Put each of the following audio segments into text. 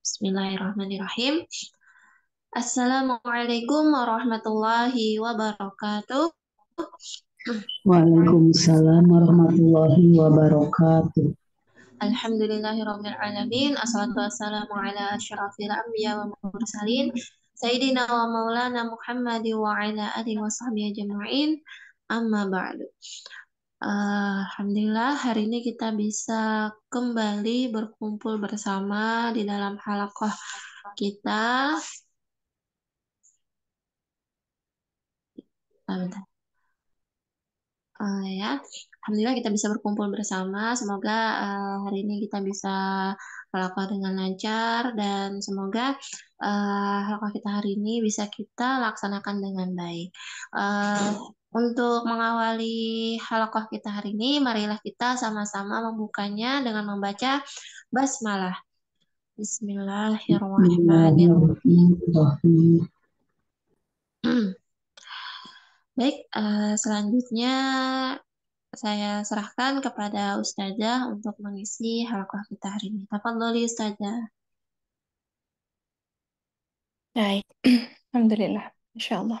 Bismillahirrahmanirrahim. Assalamualaikum warahmatullahi wabarakatuh. Waalaikumsalam warahmatullahi wabarakatuh. alamin. Assalatu wassalamu ala asyrafil anbiya wal mursalin. Sayyidina wa maulana Muhammadi wa ala alihi wa sahbihi ajma'in. Amma ba'du. Eh, Alhamdulillah hari ini kita bisa kembali berkumpul bersama di dalam halakoh kita. Uh, ya. Alhamdulillah kita bisa berkumpul bersama. Semoga uh, hari ini kita bisa melakukan dengan lancar dan semoga uh, halakoh kita hari ini bisa kita laksanakan dengan baik. Uh, untuk mengawali halakoh kita hari ini, marilah kita sama-sama membukanya dengan membaca basmalah. Bismillahirrahmanirrahim. Baik, eh, selanjutnya saya serahkan kepada Ustazah untuk mengisi halakoh kita hari ini. Tafadholi Ustazah. Baik, Alhamdulillah, Insya Allah.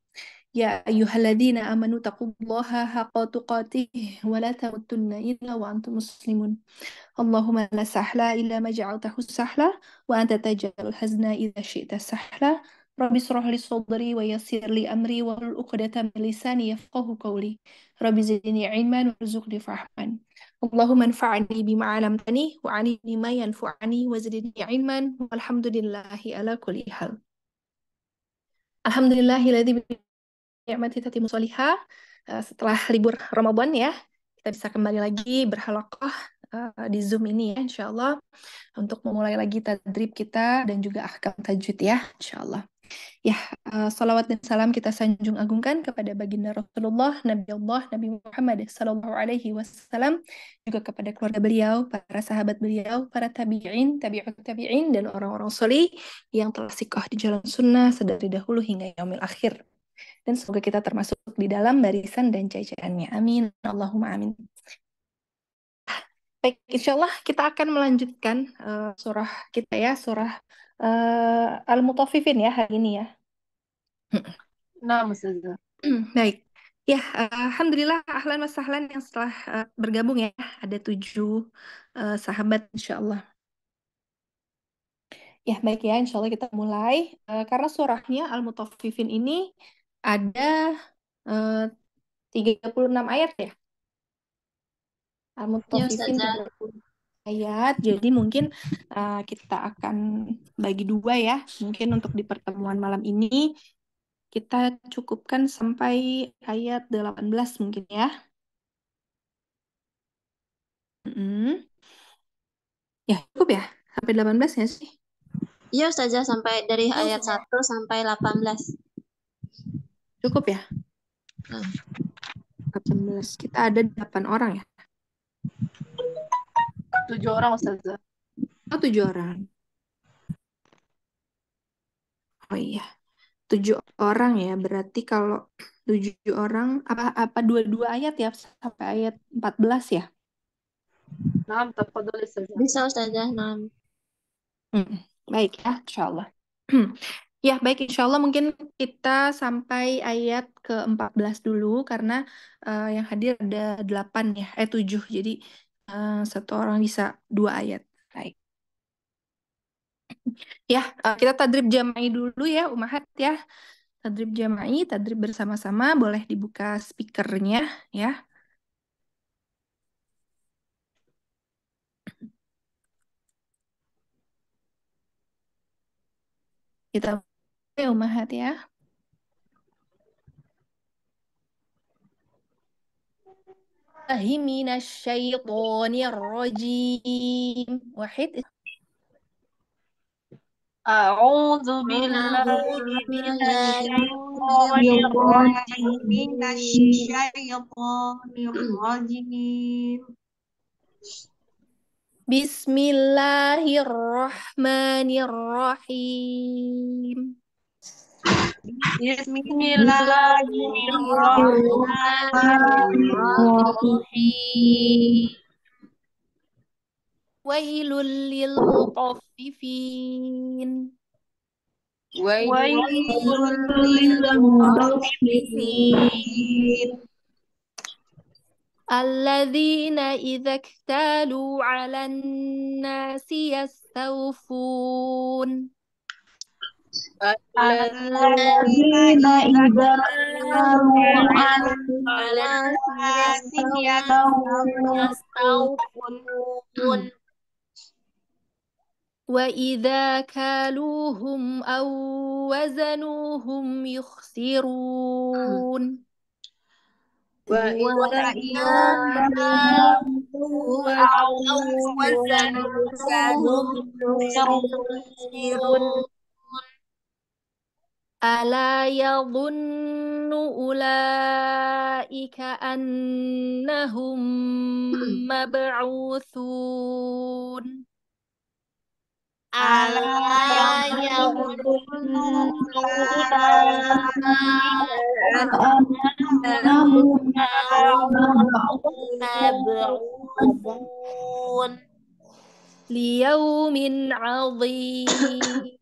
يا أيها الذين آمنوا تقوا الله حق تقاته ولا تموتن إلا وأنتم مسلمون اللهم لا سهل إلا ما جعلته سهلا وأنت تجعل الحزن إذا شئت سهلا رب اشرح لي صدري ويسر لي أمري واحلل عقدة من لساني يفقه قولي رب زدني علما وارزقني فهما اللهم انفعني بما علمتني وعلمني ما ينفعني وزدني علما والحمد لله على كل حال الحمد لله الذي Ya, tati musoliha Solihah. Eh, setelah libur Ramadan ya, kita bisa kembali lagi berhalakoh eh, di Zoom ini ya, insya Allah. Untuk memulai lagi tadrib kita dan juga ahkam tajwid ya, insya Allah. Ya, eh, salawat dan salam kita sanjung agungkan kepada baginda Rasulullah, Nabi Allah, Nabi Muhammad Sallallahu Alaihi Wasallam, juga kepada keluarga beliau, para sahabat beliau, para tabi'in, tabi'ut tabi'in, dan orang-orang soli yang telah sikoh di jalan sunnah sedari dahulu hingga yaumil akhir dan semoga kita termasuk di dalam barisan dan jajarannya. Amin. Allahumma amin. Baik, insya Allah kita akan melanjutkan uh, surah kita ya, surah uh, eh, al mutafifin ya hari ini ya. Nah, maksudnya. Baik. Ya, uh, Alhamdulillah ahlan wa sahlan yang setelah uh, bergabung ya. Ada tujuh uh, sahabat insya Allah. Ya, baik ya. Insya Allah kita mulai. Uh, karena surahnya al mutafifin ini ada eh, tiga puluh enam ayat ya. ya Al-Mutaffifin ya, ayat. Jadi mungkin uh, kita akan bagi dua ya. Mungkin untuk di pertemuan malam ini kita cukupkan sampai ayat 18 mungkin ya. -hmm. Ya, cukup ya. Sampai 18 ya sih? Iya, saja sampai dari ayat 1 ya? sampai 18. Cukup ya? Hmm. 18. Kita ada 8 orang ya? 7 orang Ustazah. Oh, 7 orang. Oh iya. 7 orang ya. Berarti kalau 7 orang apa apa 22 ayat ya sampai ayat 14 ya? 6 tafadhol Ustazah. Bisa Ustazah 6. Hmm. Baik ya, insya Allah. Ya, baik. Insya Allah mungkin kita sampai ayat ke-14 dulu, karena uh, yang hadir ada 8 ya, eh 7. Jadi uh, satu orang bisa dua ayat. Baik. Ya, uh, kita tadrib jama'i dulu ya, Umahat ya. Tadrib jama'i, tadrib bersama-sama, boleh dibuka speakernya ya. Kita أمهات يا من الشيطان الرجيم واحد أعوذ بالله من الشيطان الرجيم بسم الله الرحمن الرحيم بسم الله الرحمن الرحيم ويل للمطففين ويل للمطففين الذين إذا اكتالوا على الناس يستوفون الذين إذا وإذا كالوهم أو وزنوهم يخسرون وإذا كالوهم أو وزنوهم يخسرون ألا يظن أولئك أنهم مبعوثون ألا يظن أنهم مبعوثون ليوم عظيم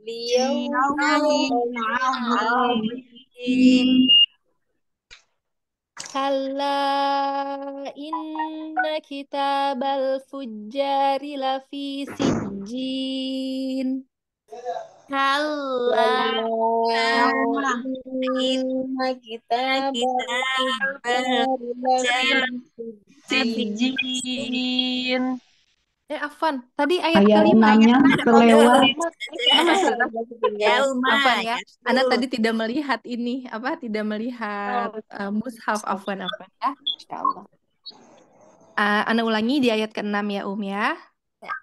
Kalla inna kitabal fujjari lafi sijjin. Kalla inna kitabal fujjari lafi sijjin. Eh, Afan, tadi ayat kelima ayat kelewat. Afan ya, Anda tadi tidak melihat ini apa? Tidak melihat uh, mushaf Afan apa ya. Uh, Anda ulangi di ayat ke-6 ya Um ya. ya.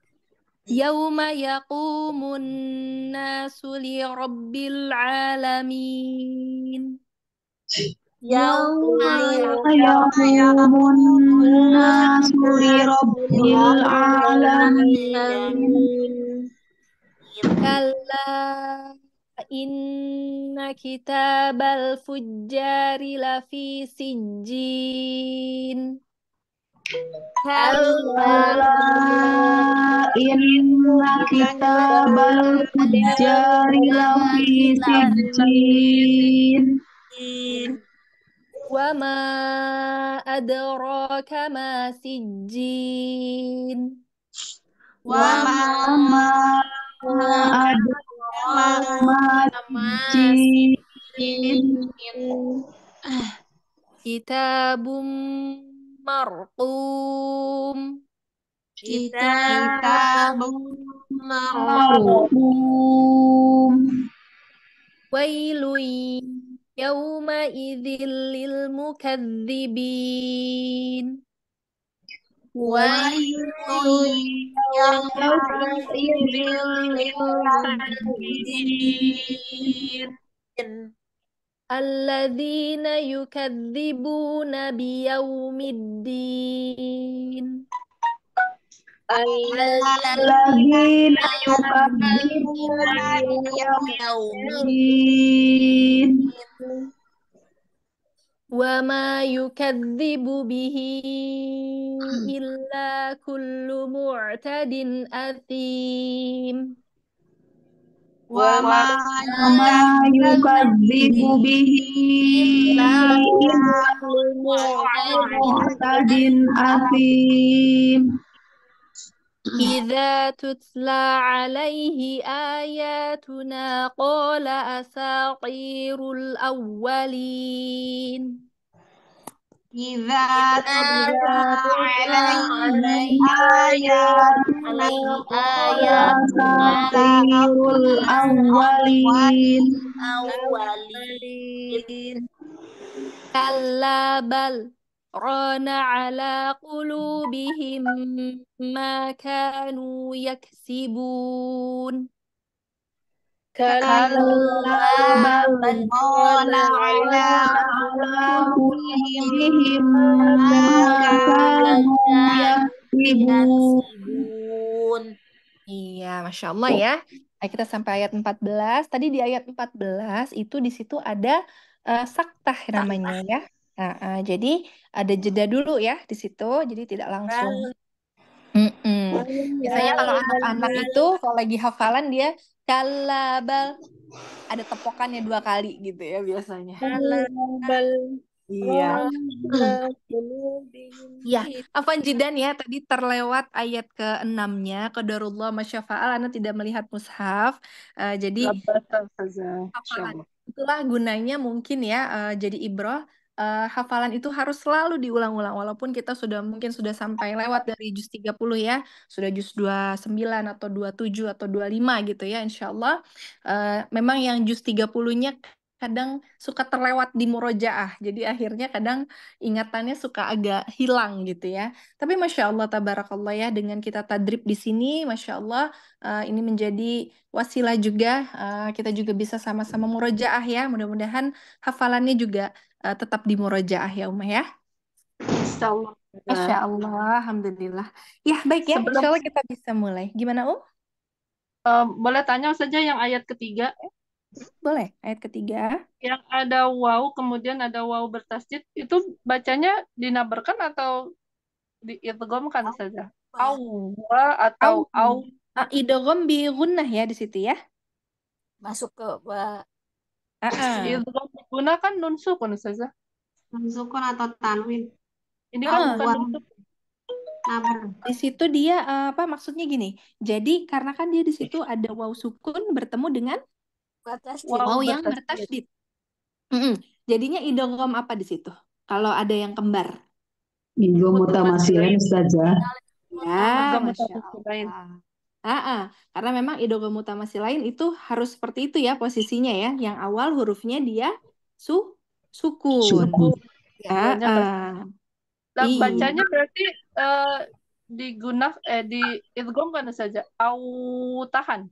Yauma yaqumun nasu li rabbil alamin. Inna ya ya ya nasuri rabbil alamin Kalla inna fujjari lafi sijjin Kalla inna kitabal fujjari lafi sijjin Wa ma adraka ma sijjin. Wa ma adraka ma sijjin. Kitabum marqum. Kitabum marqum. wailuin يومئذ للمكذبين ويل للمكذبين الذين يكذبون بيوم الدين الذين يكذبون بيوم الدين وما يكذب به إلا كل معتد أثيم وما يكذب به إلا كل معتد أثيم إذا تتلى عليه آياتنا قال أساطير الأولين إذا تتلى عليه آياتنا أساطير الأولين أولين كلا بل ران على قلوبهم ما كانوا يكسبون كلا بل ران على قلوبهم ما كانوا Iya, Masya Allah ya. Ayo kita sampai ayat 14. Tadi di ayat 14 itu di situ ada uh, saktah namanya ya. Nah, uh, jadi ada jeda dulu ya di situ, jadi tidak langsung. Mm Biasanya kalau iya, anak-anak iya. itu kalau lagi hafalan dia kalabal ada tepokannya dua kali gitu ya biasanya. Kalabal. Iya. Mm. Iya, iya. Afan Jidan ya tadi terlewat ayat ke enamnya. Kedarullah masyafa'al anda tidak melihat mushaf. Uh, jadi itulah gunanya mungkin ya uh, jadi ibroh uh, hafalan itu harus selalu diulang-ulang walaupun kita sudah mungkin sudah sampai lewat dari juz 30 ya, sudah juz 29 atau 27 atau 25 gitu ya insyaallah. Uh, eh, memang yang juz 30-nya kadang suka terlewat di murojaah. Jadi akhirnya kadang ingatannya suka agak hilang gitu ya. Tapi Masya Allah tabarakallah ya dengan kita tadrib di sini Masya Allah uh, ini menjadi wasilah juga. Uh, kita juga bisa sama-sama murojaah ya. Mudah-mudahan hafalannya juga uh, tetap di murojaah ya Umah ya. Insya Allah. Alhamdulillah. Ya, baik ya. Sebelum... Insya kita bisa mulai. Gimana, Um? Uh, boleh tanya saja yang ayat ketiga. Boleh, ayat ketiga. Yang ada wow, kemudian ada wow bertasjid, itu bacanya dinabarkan atau diidgomkan saja? Awwa atau aw. aw. Ah, Idgom bi ya di situ ya. Masuk ke Iya, Idgham digunakan nun sukun Ustazah. Nun sukun atau tanwin. Ini kan bukan Nah, Di situ dia eh, apa maksudnya gini. Jadi karena kan dia di situ ada waw sukun bertemu dengan waw, waw yang bertasdid. mm -hmm. Jadinya idom apa di situ? Kalau ada yang kembar. Idgham mutamasilain kan saja Ya, Masya Allah. Ah, karena memang idogam si lain itu harus seperti itu ya posisinya ya. Yang awal hurufnya dia su sukun. Sukun. Ya, ah, ah. Nah, bacanya berarti uh, digunak eh di eh, idgham kan saja au tahan.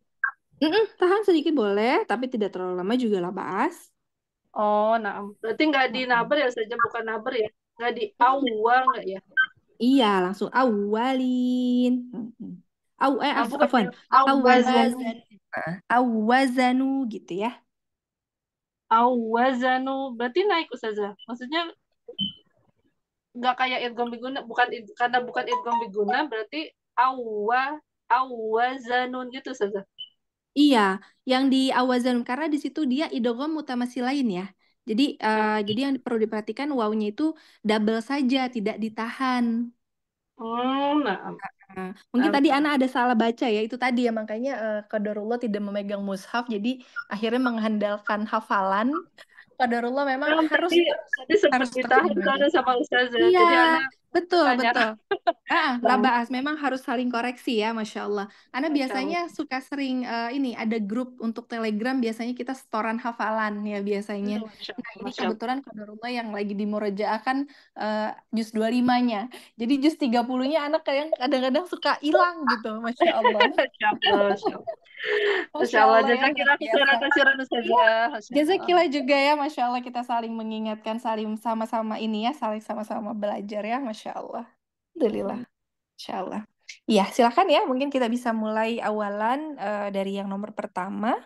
Mm -mm, tahan sedikit boleh, tapi tidak terlalu lama juga lah Bas. Oh, nah, berarti nggak di naber ya saja, bukan naber ya, nggak di awal nggak ya? Iya, langsung awalin. Mm -mm. Au eh af, afwan. Au eh, eh, gitu ya. Au berarti naik Ustazah. Maksudnya nggak kayak idgham biguna bukan karena bukan idgham biguna berarti awa, awazanun gitu saja. Iya, yang di awazanun karena di situ dia idgham mutamasi lain ya. Jadi uh, jadi yang perlu diperhatikan wawunya itu double saja, tidak ditahan. Hmm, nah. mungkin tadi Ana ada salah baca ya, itu tadi ya makanya uh, Qadarullah tidak memegang mushaf jadi akhirnya mengandalkan hafalan. Qadarullah memang nah, harus tadi, harus seperti tahan kan sama Ustazah. ya. Jadi Ana Betul, Tanya. betul. Ah, iya. bahas memang harus saling koreksi ya, masya Allah. Karena biasanya Allah. suka sering uh, ini ada grup untuk Telegram, biasanya kita setoran hafalan ya biasanya. Masya Nah ini masya kebetulan rumah yang lagi di Moroja akan uh, eh, jus 25-nya. Jadi jus 30-nya anak yang kadang-kadang suka hilang gitu, masya Allah. masya Allah. Masya Allah, ya, jazakillah khairan kasiran Ustazah. Iya, jazakillah juga ya, masya Allah kita saling mengingatkan, saling sama-sama ini ya, saling sama-sama belajar ya, masya Insya Allah. Alhamdulillah. Insya Allah. Iya, silakan ya. Mungkin kita bisa mulai awalan uh, dari yang nomor pertama.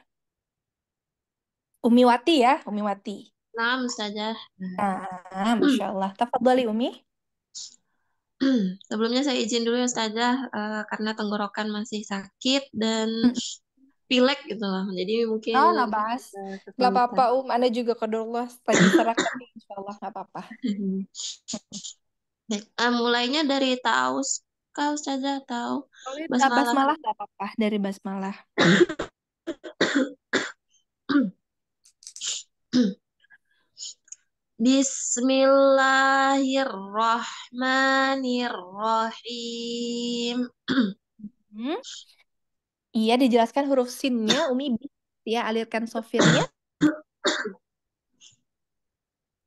Umi Wati ya, Umi Wati. Nah, saja. Nah, Masya Allah. balik, ya, Umi. Sebelumnya saya izin dulu ya Ustazah, uh, karena tenggorokan masih sakit dan mm. pilek gitu lah. Jadi mungkin Oh, nggak bahas. Eh, apa-apa, Um. Anda juga kodullah tadi serak tapi ya, insya nggak apa-apa. Uh, mulainya dari taus kau saja tahu basmalah basmalah gak apa-apa dari basmalah Bismillahirrahmanirrahim. Hmm. Iya, dijelaskan huruf sinnya Umi ya alirkan sofirnya.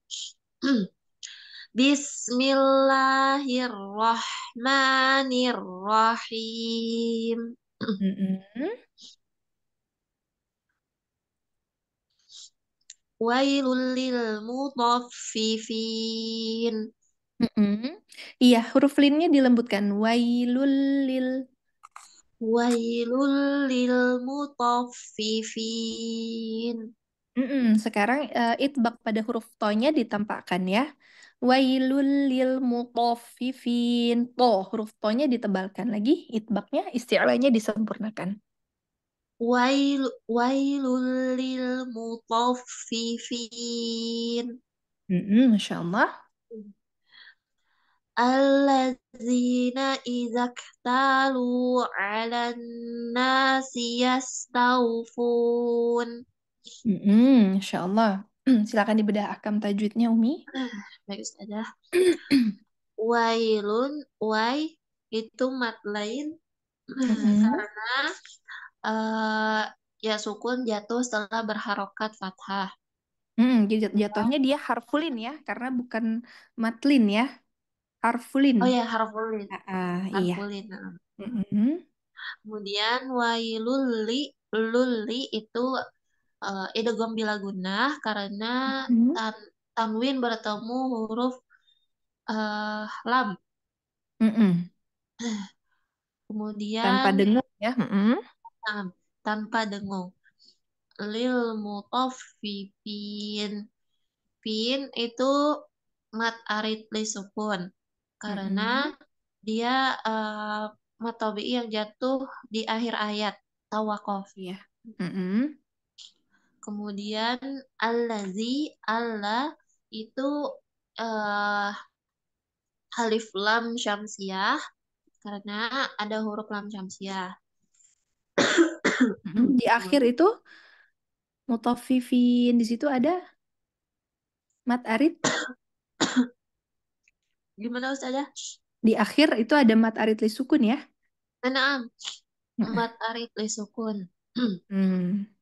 Bismillahirrahmanirrahim. Wailul lil mutaffifin. Iya, huruf linnya dilembutkan. Wailul lil. Wailul lil mutaffifin. Mm-mm, sekarang eh, itbak pada huruf to-nya ditampakkan ya. Wailul lil mutaffifin. To, huruf to ditebalkan lagi, itbaknya istilahnya disempurnakan. Wail, wailul lil mutaffifin. Mm-mm, Masya Allah. Alladzina 'alan nasi yastawfun. Mm-mm, Insya Allah. Silakan dibedah akam tajwidnya Umi. Ah, baik Ustazah. Wailun, wai itu mat lain mm-hmm. karena uh, ya sukun jatuh setelah berharokat fathah. Mm, jat- jatuhnya dia harfulin ya, karena bukan matlin ya. Harfulin. Oh ya, harfulin. Uh, uh, harfulin. Iya. Mm-hmm. Kemudian wailul li, luli itu uh, eh, idgham bila gunah karena mm-hmm. tan tanwin bertemu huruf uh, lam. Mm-mm. Kemudian tanpa dengung ya. Mm-mm. Tanpa dengung. Lil mutaffifin. Pin itu mat arid li sukun karena mm-hmm. dia uh, matobi yang jatuh di akhir ayat tawakof ya. Mm-hmm. Kemudian allazi Allah itu uh, eh, halif lam syamsiah karena ada huruf lam syamsiah. Hmm. Di akhir itu mutafifin di situ ada mat arid. Gimana Ustazah? Di akhir itu ada mat arid li ya? Nah, naam. Mat arid li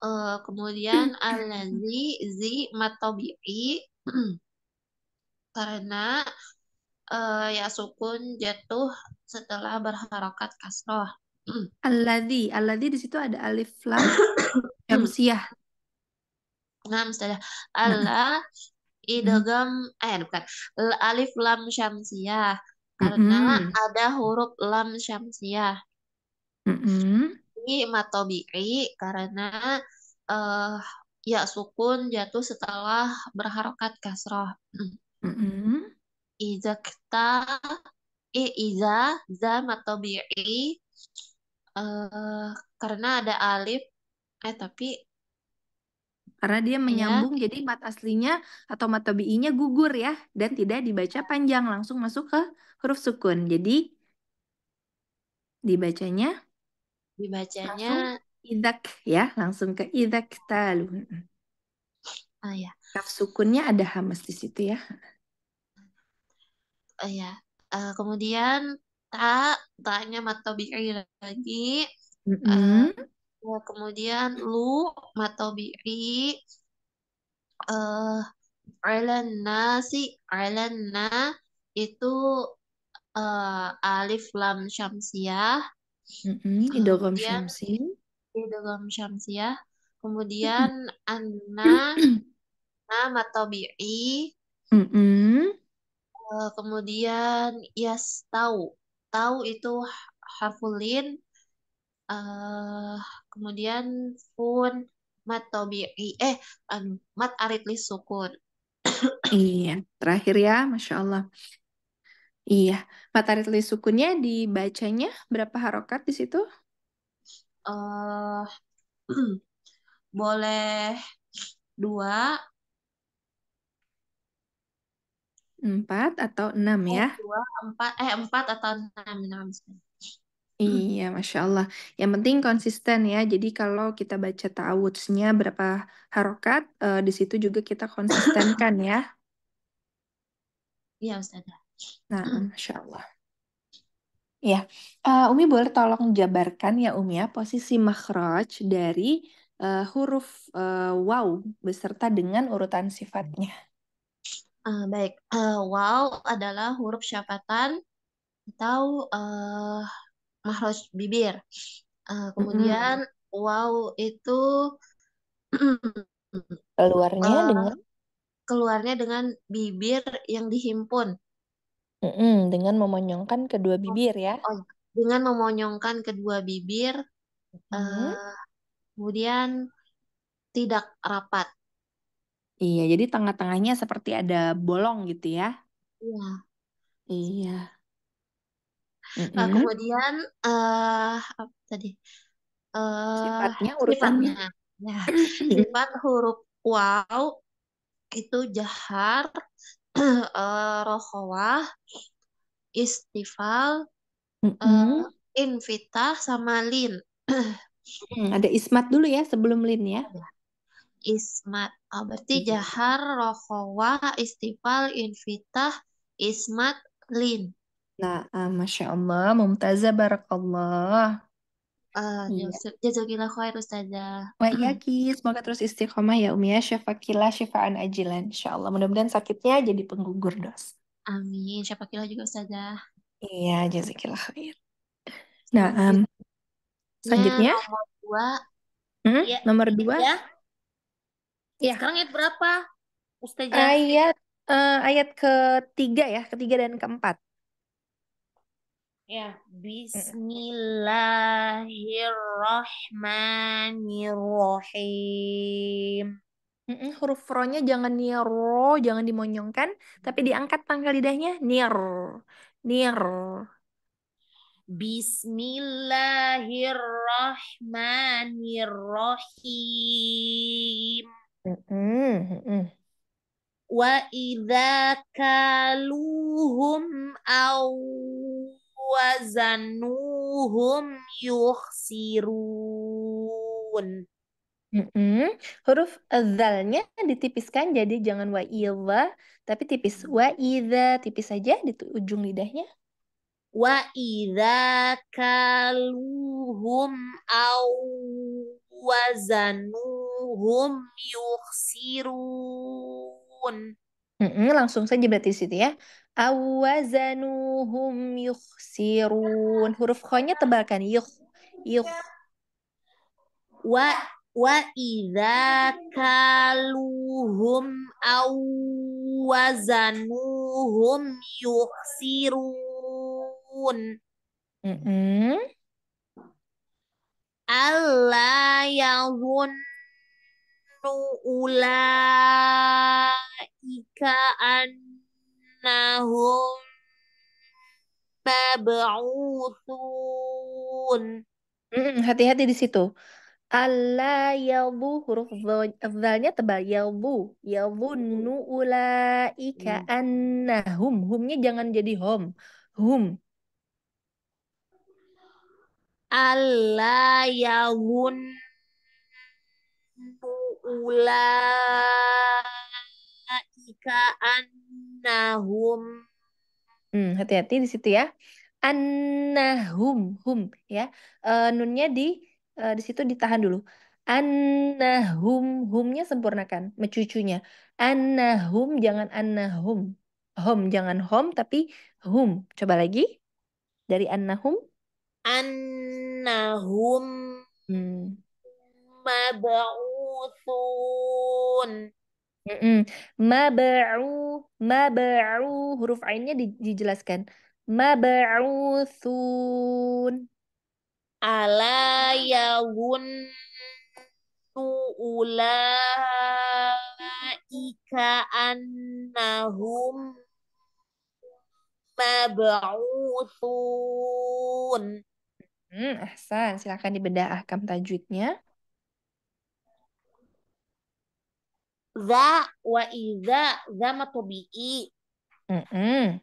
Uh, kemudian alazi zi matobi'i karena uh, ya sukun jatuh setelah berharokat kasroh. alazi alazi di situ ada alif lam hamsiyah. Nah, saja Allah idgham eh bukan. Alif lam syamsiah karena mm -hmm. ada huruf lam syamsiah Mm -hmm matobi'i karena uh, ya sukun jatuh setelah berharokat kasroh. mm Iza kita i eh, iza za matobi'i uh, eh, karena ada alif eh tapi karena dia iya. menyambung ya. jadi mat aslinya atau matobi'inya gugur ya dan tidak dibaca panjang langsung masuk ke huruf sukun. Jadi dibacanya Dibacanya idak ya, langsung ke idak talu. ah ya. Kaf sukunnya ada hamas di situ ya. Oh ya. Uh, kemudian ta tanya matobi lagi. Mm -hmm. uh, kemudian lu matobi'i eh uh, si alana itu uh, alif lam syamsiah Mm-hmm, Idogam Syamsi. Idogam Kemudian Anna nama Tobi'i. Mm-hmm. Uh, kemudian Yas Tau. Tau itu Hafulin. Uh, kemudian Fun Matobi'i. Eh, um, Mat Aritli Sukun. iya, terakhir ya, Masya Allah. Iya, matahari tulis sukunnya dibacanya berapa harokat di situ? Eh, uh, boleh dua, empat atau enam ya? Eh, dua, empat, eh empat atau enam, enam. Iya, Masya Allah. Yang penting konsisten ya. Jadi kalau kita baca ta'awudznya berapa harokat, uh, di situ juga kita konsistenkan ya. Iya, Ustazah. Nah, Masya Allah. Ya, uh, Umi boleh tolong jabarkan ya Umi ya posisi makhraj dari uh, huruf wow eh, waw beserta dengan urutan sifatnya. Uh, baik, wow waw adalah huruf syafatan atau uh, makhraj bibir. Uh, kemudian waw itu Keluarnya uh, dengan keluarnya dengan bibir yang dihimpun. Mm-mm, dengan memonyongkan kedua oh, bibir ya? oh iya. dengan memonyongkan kedua bibir, Mm-hmm. eh, kemudian tidak rapat. Iya, jadi tengah-tengahnya seperti ada bolong gitu ya. Iya. Iya. Nah kemudian eh apa tadi? eh Sifatnya, urutannya. Ya, sifat huruf wow itu jahar uh, Istival istifal, mm -hmm. uh, invitah sama lin. hmm, ada ismat dulu ya sebelum lin ya. Iya. Ismat. Oh, berarti mm -hmm. jahar, rokhawah, istifal, invitah, ismat, lin. Nah, uh, Masya Allah, Mumtazah Barakallah jazakallah Jazakillah khair Ustazah. Wa yaki, semoga terus istiqomah ya Umi ya. Syafakillah syifaan ajilan. InsyaAllah mudah-mudahan sakitnya jadi penggugur dos. Amin. Syafakillah juga Ustazah. Iya, jazakillah khair. Nah, um, selanjutnya. Nomor dua. Hmm? Ya, nomor dua. Ya. ya. Sekarang ayat berapa? Ustazah. Ayat, uh, ayat ketiga ya. Ketiga dan keempat. Ya, Bismillahirrahmanirrahim. Mm-mm, huruf ro-nya jangan niro, jangan dimonyongkan, tapi diangkat pangkal lidahnya nir, nir. Bismillahirrahmanirrahim. Mm-mm, mm-mm. Wa idza kaluhum au wazanuhum yuksirun. Mm-hmm. Huruf zalnya ditipiskan jadi jangan wa -iwa, tapi tipis hmm. wa tipis saja di ujung lidahnya. Wa ida kaluhum au wazanuhum yukhsirun. Mm-hmm. Langsung saja berarti situ ya awazanuhum yukhsirun huruf khonya tebalkan yuk yuk wa wa idza kaluhum aw wazanuhum yukhsirun mm -mm. alla yahunnu ulaika an annahum mab'utun. Mm, hati-hati di situ. Alla yalbu huruf zalnya tebal yalbu yalbunnu ulaika hmm. annahum humnya jangan jadi hom hum Alla yawun ulaika an annahum. Hmm, hati-hati di situ ya. Annahum, hum ya. E, nunnya di e, di situ ditahan dulu. Annahum, humnya sempurnakan, mencucunya. Annahum jangan annahum. Hum, jangan hom tapi hum. Coba lagi. Dari annahum. Annahum. Hmm. Mhm. Mab'u, mab'u huruf ainnya di dijelaskan. Mab'utsun. Ala yagunnu ulaika annahum mab'utsun. Hmm, ahsan, silakan dibedah ahkam tajwidnya. za wa iza za matobi'i mm -mm.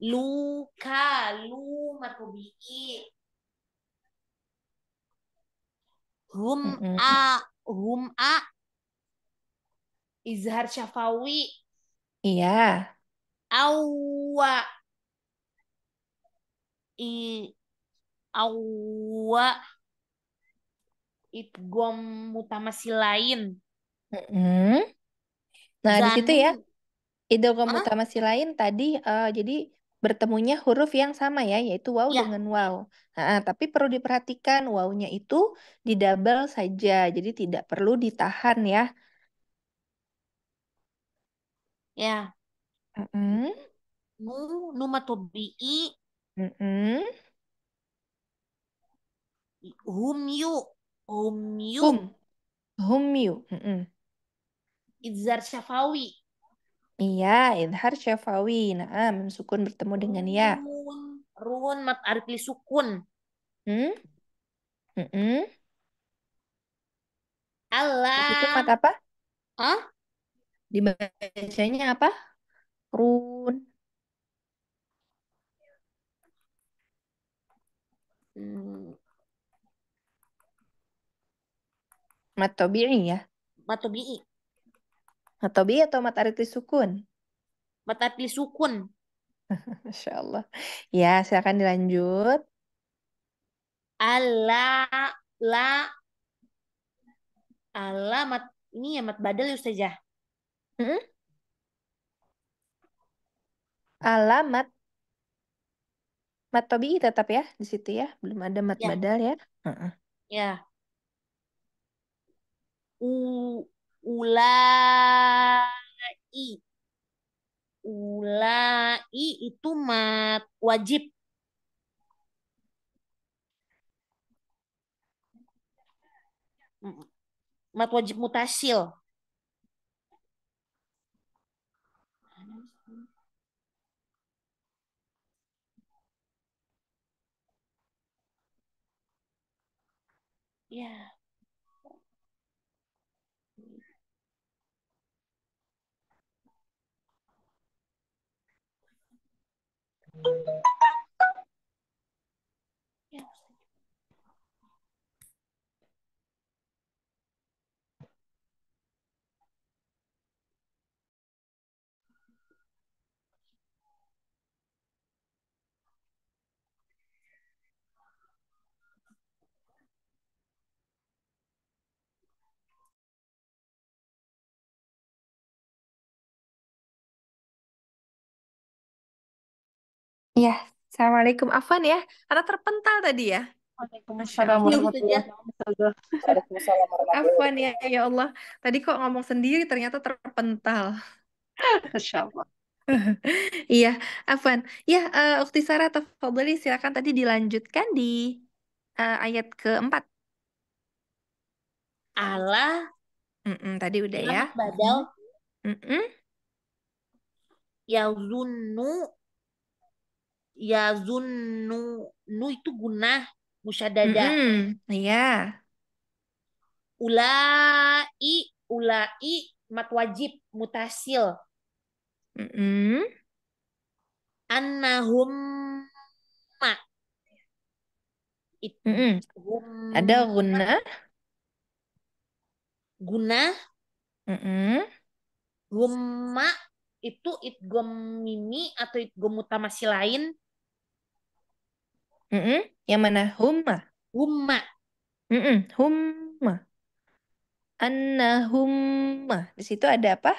luka lu matobi'i hum mm -mm. a hum a izhar syafawi iya awa i awa idgom mutamasi lain. Mm -hmm. Nah, di situ ya, Zanu. huh? utama si lain tadi uh, jadi bertemunya huruf yang sama ya, yaitu wow yeah. dengan wow Nah, tapi perlu diperhatikan wawnya itu di double saja, jadi tidak perlu ditahan ya. Ya. Mm-mm, Nu, i. mm hmm Hum you. Hum, you. Mm-mm. Idhar Syafawi. Iya, Idhar Syafawi. Nah, mim sukun bertemu dengan ya. Run, run mat arti sukun. Hmm? Mm -mm. Allah. Itu mat apa? Hah? Dibacanya apa? Run. Hmm. Mat ya? Mat Matobi atau Matariti Sukun? Matariti Sukun. Masya Allah. Ya, silakan dilanjut. Ala la ala mat ini ya mat badal ya saja. Hmm? Alamat mat tobi tetap ya di situ ya, belum ada mat ya. badal ya. Uh -uh. Ya. U ulai ulai itu mat wajib mat wajib mutasil ya yeah. Thank you. Assalamualaikum. Afan ya, karena terpental tadi ya. Waalaikumsalam iya, ya, ya Allah. Tadi kok ngomong sendiri ternyata terpental. Masya Iya, Afan. Ya, uh, eh, Ukti Sarah tafadhali silakan tadi dilanjutkan di uh, ayat keempat. Allah. Mm-mm, tadi udah ya. Badal. Mm-mm ya zunnu nu itu guna musyadada. Iya. Mm -hmm. yeah. Ulai ulai mat wajib mutasil. Mm -hmm. Annahum ma. It, mm -hmm. hum, Ada guna. Guna. Mm -hmm. Humma itu itgom mimi atau itgom si lain Mm-mm. Yang mana? Huma. Huma. Mm-mm. Humma. huma. Di situ ada apa?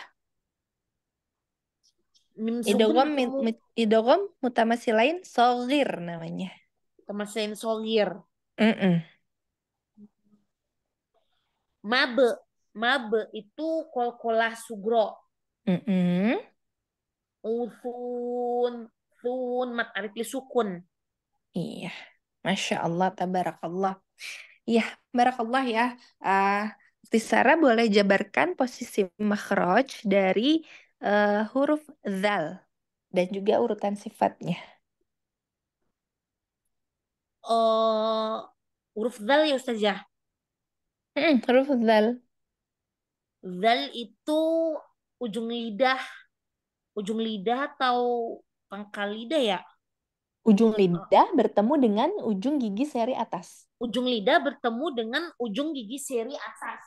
Idogom, Idogom, mit, mit, lain sogir namanya. Mutamasi lain sogir. Mm-mm. Mabe. Mabe itu kolkolah sugro. Mm-mm. Usun. Sun mat arif sukun. Iya, masya Allah, tabarakallah. Iya, barakallah ya. Uh, ah, Tisara boleh jabarkan posisi makhraj dari uh, huruf zal dan juga urutan sifatnya. Uh, huruf zal ya Ustazah? Ya? Hmm, huruf zal. Zal itu ujung lidah, ujung lidah atau pangkal lidah ya? Ujung lidah bertemu dengan ujung gigi seri atas. Ujung lidah bertemu dengan ujung gigi seri atas.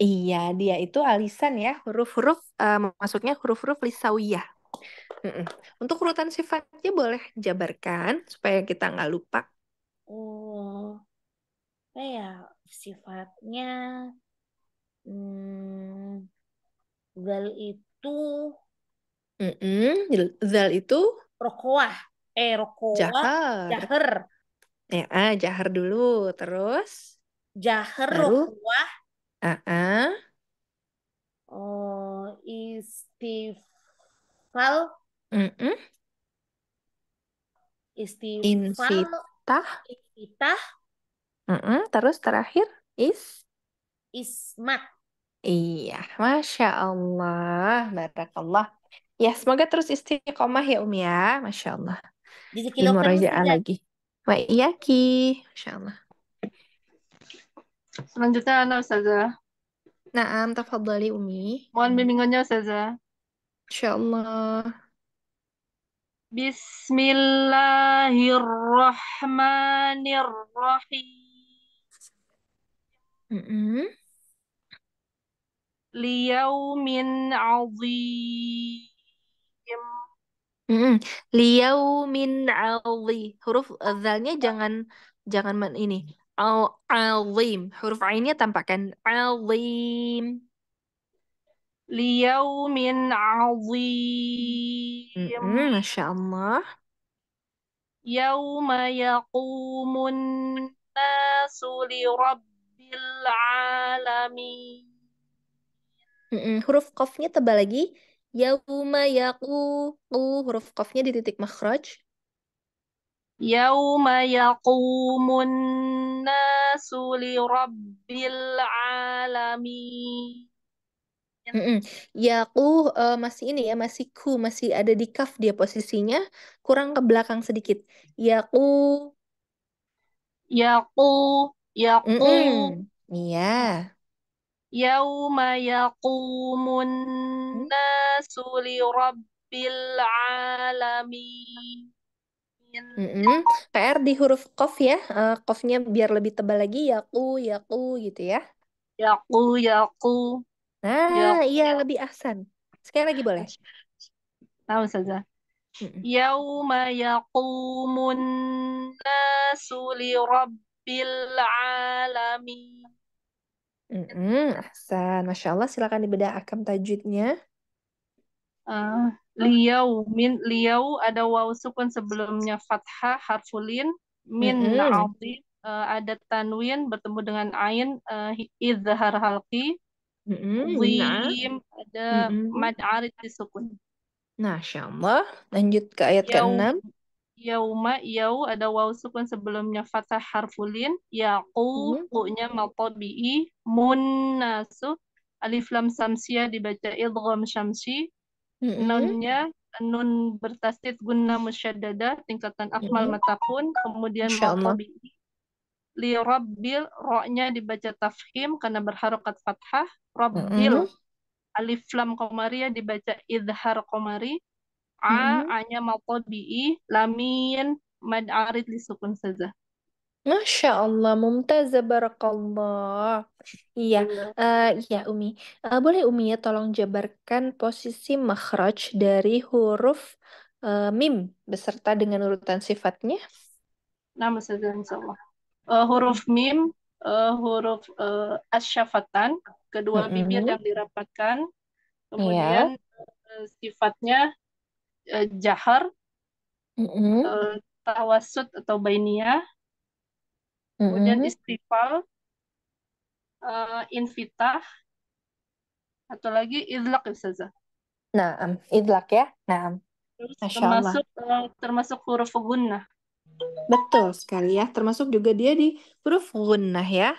Iya, dia itu alisan ya, huruf-huruf uh, eh, masuknya huruf-huruf lisawiyah. Mm -mm. Untuk urutan sifatnya boleh jabarkan supaya kita nggak lupa. Oh, apa ya sifatnya? Hmm, zal itu. Mm -mm, zal itu. Rokoah eh jahar jahar ya ah, jahar dulu terus jahar Baru, rokoa ah uh -uh. oh istival, mm -mm. Istival Insitah Insitah mm -mm. terus terakhir is ismat Iya, Masya Allah, Barakallah. Ya, semoga terus istiqomah ya Umi ya, Masya Allah. Di murajaah lagi. Wa iyaki. Insyaallah. Selanjutnya Ana Ustazah. Naam, tafadhali Umi. Mohon bimbingannya Ustazah. Insyaallah. Bismillahirrahmanirrahim. Mm -hmm. Liyaumin azim. Mm-mm. Liyaumin 'adhi. Huruf eh, zalnya jangan jangan men ini. Al alim. Huruf ainnya tampakkan azim. Liyaumin 'azim. Mm-mm, Masya Allah. ma yaqumun nasu rabbil alamin. Mm-mm. Huruf qafnya tebal lagi. Yauma yaku huruf kofnya di titik makhraj. Yauma yaqumun nasu li rabbil alamin. Mm-mm. ku uh, eh, masih ini ya, masih ku, masih ada di kaf dia posisinya, kurang ke belakang sedikit. Yaku. Yaku, yaku. Mm-mm. Iya. Yauma yaqumun nasu li rabbil alamin. Mm-mm. PR di huruf kof ya, Eh, kofnya biar lebih tebal lagi, yaku, yaku gitu ya. Yaqu, yaqu, Nah, yaku. iya lebih ahsan. Sekali lagi boleh. Nah, Tahu saja. Mm-mm. Yauma yaqumun nasu li rabbil alamin. Mm-mm, ahsan. Masya Allah, silakan dibedah akam tajwidnya. Uh, ah, liyau min liyau ada waw sukun sebelumnya fathah harfulin min mm -hmm. uh, ada tanwin bertemu dengan ain uh, izhar halqi mm -hmm. ada mm -hmm. mad arid sukun Masya Allah. Lanjut ke ayat ke-6. Yauma, yau ada waw sukun sebelumnya fathah harfulin. Yaqu, ku-nya mhm. matobi'i. Munnasu, alif lam samsia dibaca idgham syamsi. Mhm. Nunnya nun bertasdid guna musyaddada tingkatan akmal mhm. matapun kemudian matabi'i Li rabbil ro-nya dibaca tafhim karena berharokat fathah. Rabbil alif lam komaria dibaca idhar komari a hmm. nya maupun bi lamin mad arid li sukun saja Masya Allah, mumtaz barakallah. Iya, uh, iya Umi. Uh, boleh Umi ya tolong jabarkan posisi makhraj dari huruf uh, mim beserta dengan urutan sifatnya? Nama saja Allah. Uh, huruf mim, uh, huruf uh, asyafatan, kedua mm -hmm. bibir yang dirapatkan, iya. kemudian yeah. uh, sifatnya uh, jahar, mm -hmm. uh, tawasud atau bainia, mm -hmm. kemudian istifal, uh, eh, invitah, atau lagi idlak Ustazah. Nah, idlak ya. Nah, termasuk uh, termasuk huruf gunnah. Betul sekali ya, termasuk juga dia di huruf gunnah ya.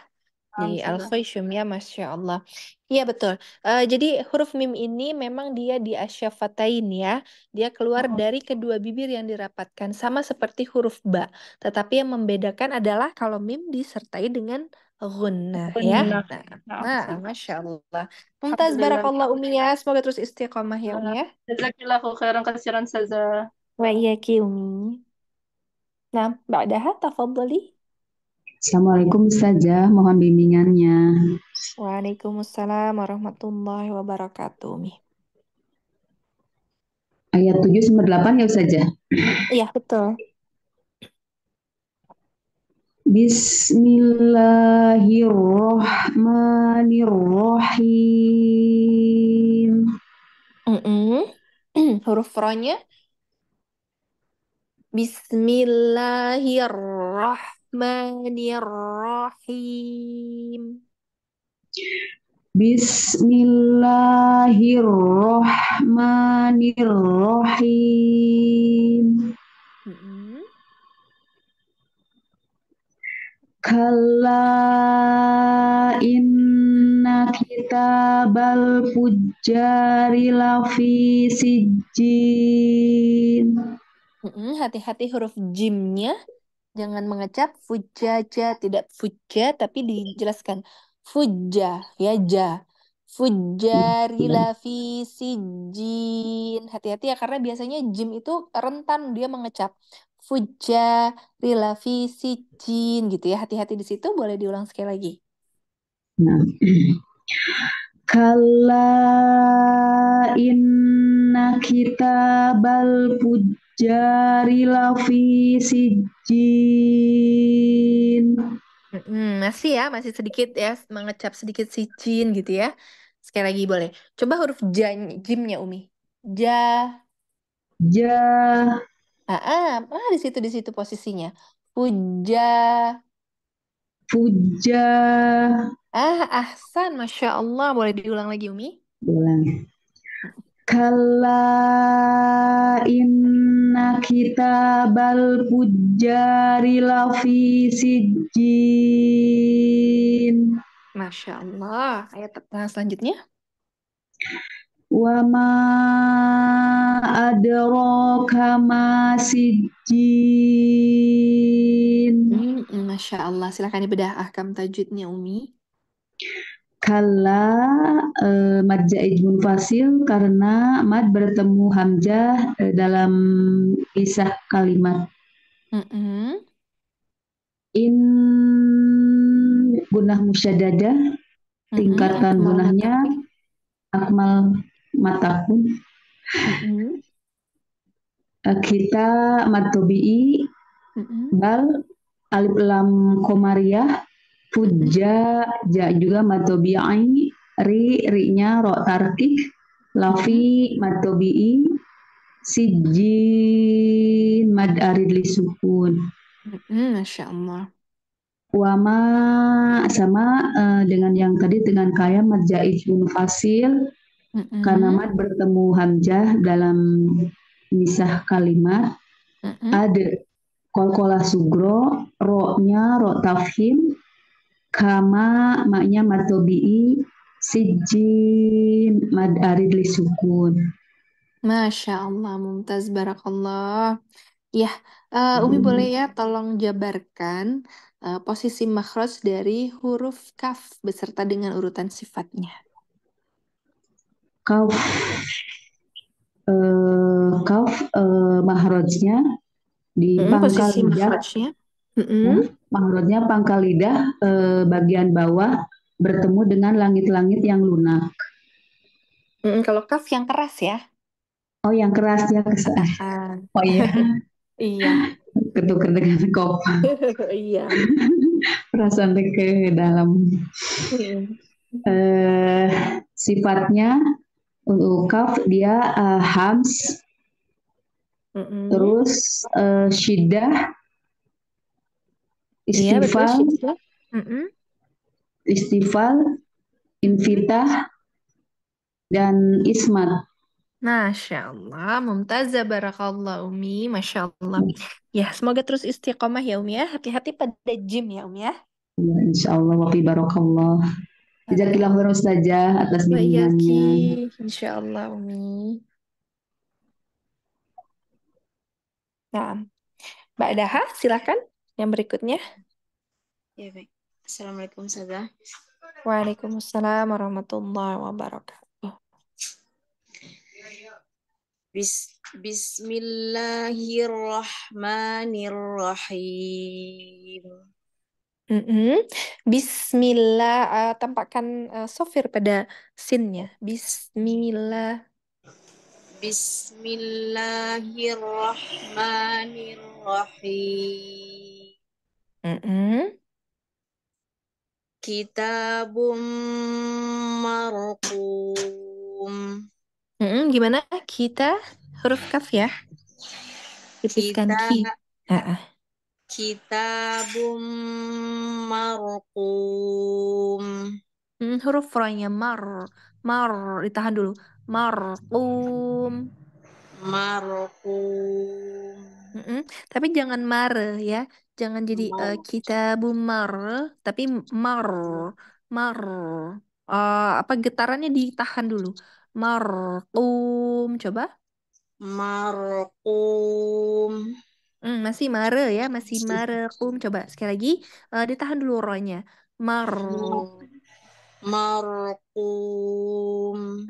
Di Al-Khayshum ya, Masya Allah. Iya betul. uh, jadi huruf mim ini memang dia di asyafatain ya. Dia keluar oh. dari kedua bibir yang dirapatkan, sama seperti huruf ba. Tetapi yang membedakan adalah kalau mim disertai dengan ghunnah ya. Nah, Nah, Masya Allah. Mumtaz barakallah Umi ya. Semoga terus istiqomah ya Umi ya. جزاك khairan kasiran saza. وإياك يا أمي نعم بعدها تفضلي Assalamualaikum saja, mohon bimbingannya. Waalaikumsalam warahmatullahi wabarakatuh. Ayat 7 sampai 8 ya saja. Iya, betul. Bismillahirrahmanirrahim. Mm -mm. Huruf ronya. Bismillahirrahmanirrahim. Bismillahirrahmanirrahim. Bismillahirrahmanirrahim. Mm Kala inna kitabal fujjari lafi sijin. Hati-hati huruf jimnya jangan mengecap fujaja tidak fuja tapi dijelaskan fuja ya ja fujarila fi sijin hati-hati ya karena biasanya jim itu rentan dia mengecap fujarila fi sijin gitu ya hati-hati di situ boleh diulang sekali lagi nah kala inna kita bal lafi si jin. Hmm, masih ya, masih sedikit ya, mengecap sedikit si jin gitu ya. Sekali lagi boleh. Coba huruf ja, jimnya Umi. Ja. Ja. Ah, ah, ah di situ di situ posisinya. Puja. Puja. Ah, ahsan, masya Allah. Boleh diulang lagi Umi? Diulang. Kala inna kitabal fujjari lafi sijin. Masya Allah. Ayat nah, selanjutnya. wama ma adraka ma sijin. Hmm, Masya Allah. Silahkan dibedah ahkam tajwidnya Umi kala e, eh, mad jaid munfasil karena mad bertemu hamzah e, dalam pisah kalimat. Mm-hmm. In gunah musyadada mm-hmm. tingkatan gunahnya akmal mataku. Mm-hmm. Eh, Kita matobi'i mm-hmm. bal alif lam komariah Puja ja juga matobi'i ri ri-nya ro tarkik lafi mm-hmm. matobi'i sijin mad arid li sukun. Mm-hmm, Masya Allah. Wama sama uh, dengan yang tadi dengan kaya mad jaizun fasil mm-hmm. karena mad bertemu hamjah dalam misah kalimat mm-hmm. ada kolkola sugro ro-nya ro tafhim kama maknya matobi'i sijin mad arid ah, li sukun Masya Allah, Mumtaz Barakallah. Ya, uh, Umi hmm. boleh ya tolong jabarkan uh, posisi makhraj dari huruf kaf beserta dengan urutan sifatnya. Kaf, uh, kaf uh, mahrajnya di hmm, pangkal posisi Hmm. Hmm. Mahrodnya pangkal lidah e, bagian bawah bertemu dengan langit-langit yang lunak. Mm, kalau kaf yang keras ya? Oh, yang keras ya Uh, oh iya. iya. Ketuker dengan kop. iya. Perasaan ke dalam. Eh, sifatnya untuk kaf dia uh, hams, mm -mm. terus uh, syidah Iya, istighfar, iya, istighfar, infitah, dan ismat. Masya Allah, mumtazah barakallah Umi, Masya Allah. Ya, semoga terus istiqomah ya Umi ya, hati-hati pada gym ya Umi ya. Ya, insya Allah, wafi barakallah. Jazakilah khairan saja atas bimbingannya. Insya Allah Umi. Nah, Mbak Daha, silakan. Yang berikutnya. Ya, baik. Assalamualaikum, saudara, Waalaikumsalam warahmatullahi wabarakatuh. Bis Bismillahirrahmanirrahim. Mm -hmm. Bismillah, uh, tampakkan uh, sofir pada sinnya. Bismillah. Bismillahirrahmanirrahim. Mm-mm. Kitabum marqum. Mm-mm, gimana? Kita huruf kaf ya. Tipiskan Kita ki. Uh-uh. Kitabum marqum. Hmm, huruf ronya mar, mar ditahan dulu. Marqum. Marqum. Mm-mm. Tapi jangan marah ya, jangan jadi mar. Uh, eh, kita bumer, tapi mar, hmm. mar. uh, eh, apa getarannya ditahan dulu. Marum, coba. Marum. mm, masih marah ya, masih marum, Coba sekali lagi eh, ditahan dulu ronya. Mar. Marum.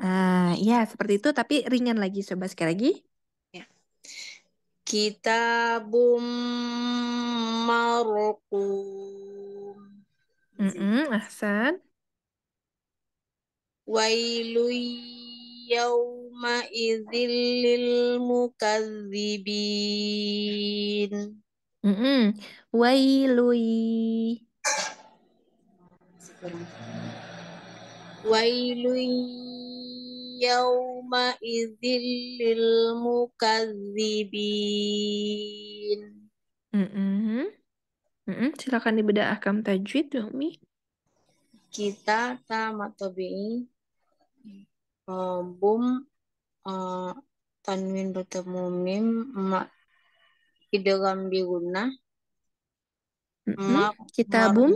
Hmm. uh, ah, ya seperti itu tapi ringan lagi. Coba sekali lagi kitabum marqum. Mm -mm, ahsan. Wailu yawma idzil lil mukazzibin. Mm -mm. Wailu Wailu yawma فَإِذٍ لِلْمُكَذِّبِينَ Mm-mm. mm hmm Silakan dibedah akam tajwid, Umi. Kita tamat tabi'i uh, bum uh, eh, tanwin bertemu mim mak idgham biguna. mm -hmm. mak kita bum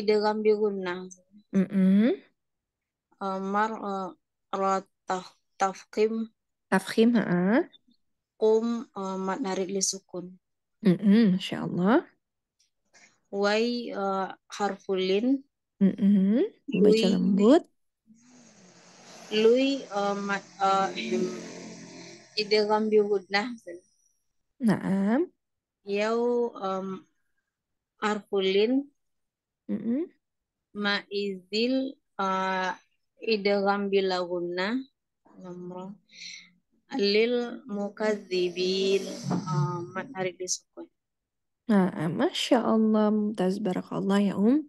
idgham biguna. Amar eh, mm eh, tafkim. tafkim tafkim kum eh, mat narik li sukun mm Allah. wai harfulin. mm Baca lembut. lui mat ide gambi hudnah Naam. yau harfulin, harful ma'izil uh, idgham bilagunna nomor lil mukadzibin uh, menarik disukun Nah, Masya Allah, Mumtaz Barakallah ya Um.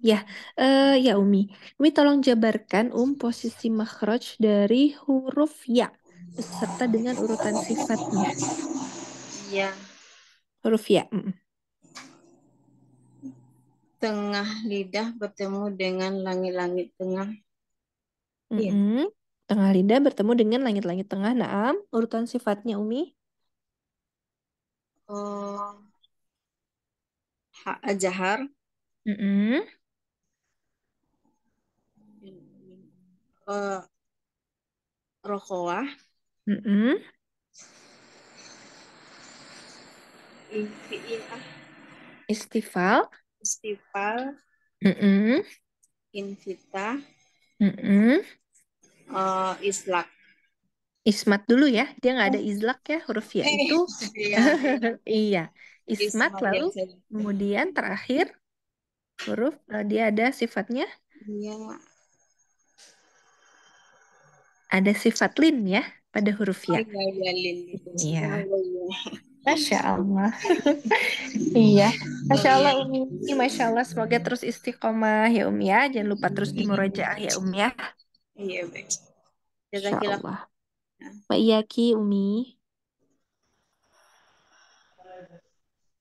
Ya, uh, ya Umi. Umi tolong jabarkan Um posisi makhraj dari huruf ya serta dengan urutan sifatnya. Ya. Huruf ya. Mm tengah lidah bertemu dengan langit-langit tengah. Mm -hmm. Tengah lidah bertemu dengan langit-langit tengah. Naam, urutan sifatnya Umi? Oh, ha jahar. Mm -hmm. Uh, eh, rokoah. Mm -hmm. Istifal festival, mm -hmm. invita, mm -hmm. uh, islak. Ismat dulu ya, dia nggak ada oh. islak ya huruf ya itu. Iya. iya, ismat, lalu kemudian terakhir huruf uh, dia ada sifatnya. Iya. Ada sifat lin ya pada huruf ya. Oh, iya, iya, lin. Iya. Oh, iya. iya. Masya Allah. iya. Masya Allah Umi. Masya Allah. Semoga terus istiqomah ya Umi ya. Jangan lupa terus di ya Umi ya. Iya baik. Pak Wa iyaki Umi.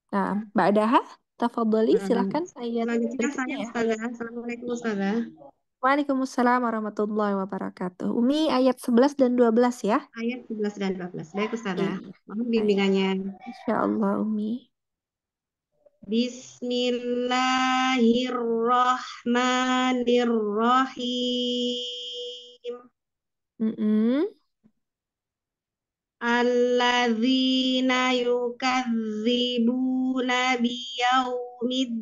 Nah, Mbak Adaha, tafadoli, silahkan saya. Selanjutnya saya, Assalamualaikum, Ustazah. Waalaikumsalam warahmatullahi wabarakatuh. Umi ayat 11 dan 12 ya. Ayat 11 dan 12. Baik Ustazah. Iya. Mohon bimbingannya. Insyaallah Umi. Bismillahirrahmanirrahim. Mm -mm. Alladzina yukadzibuna biyaumiddin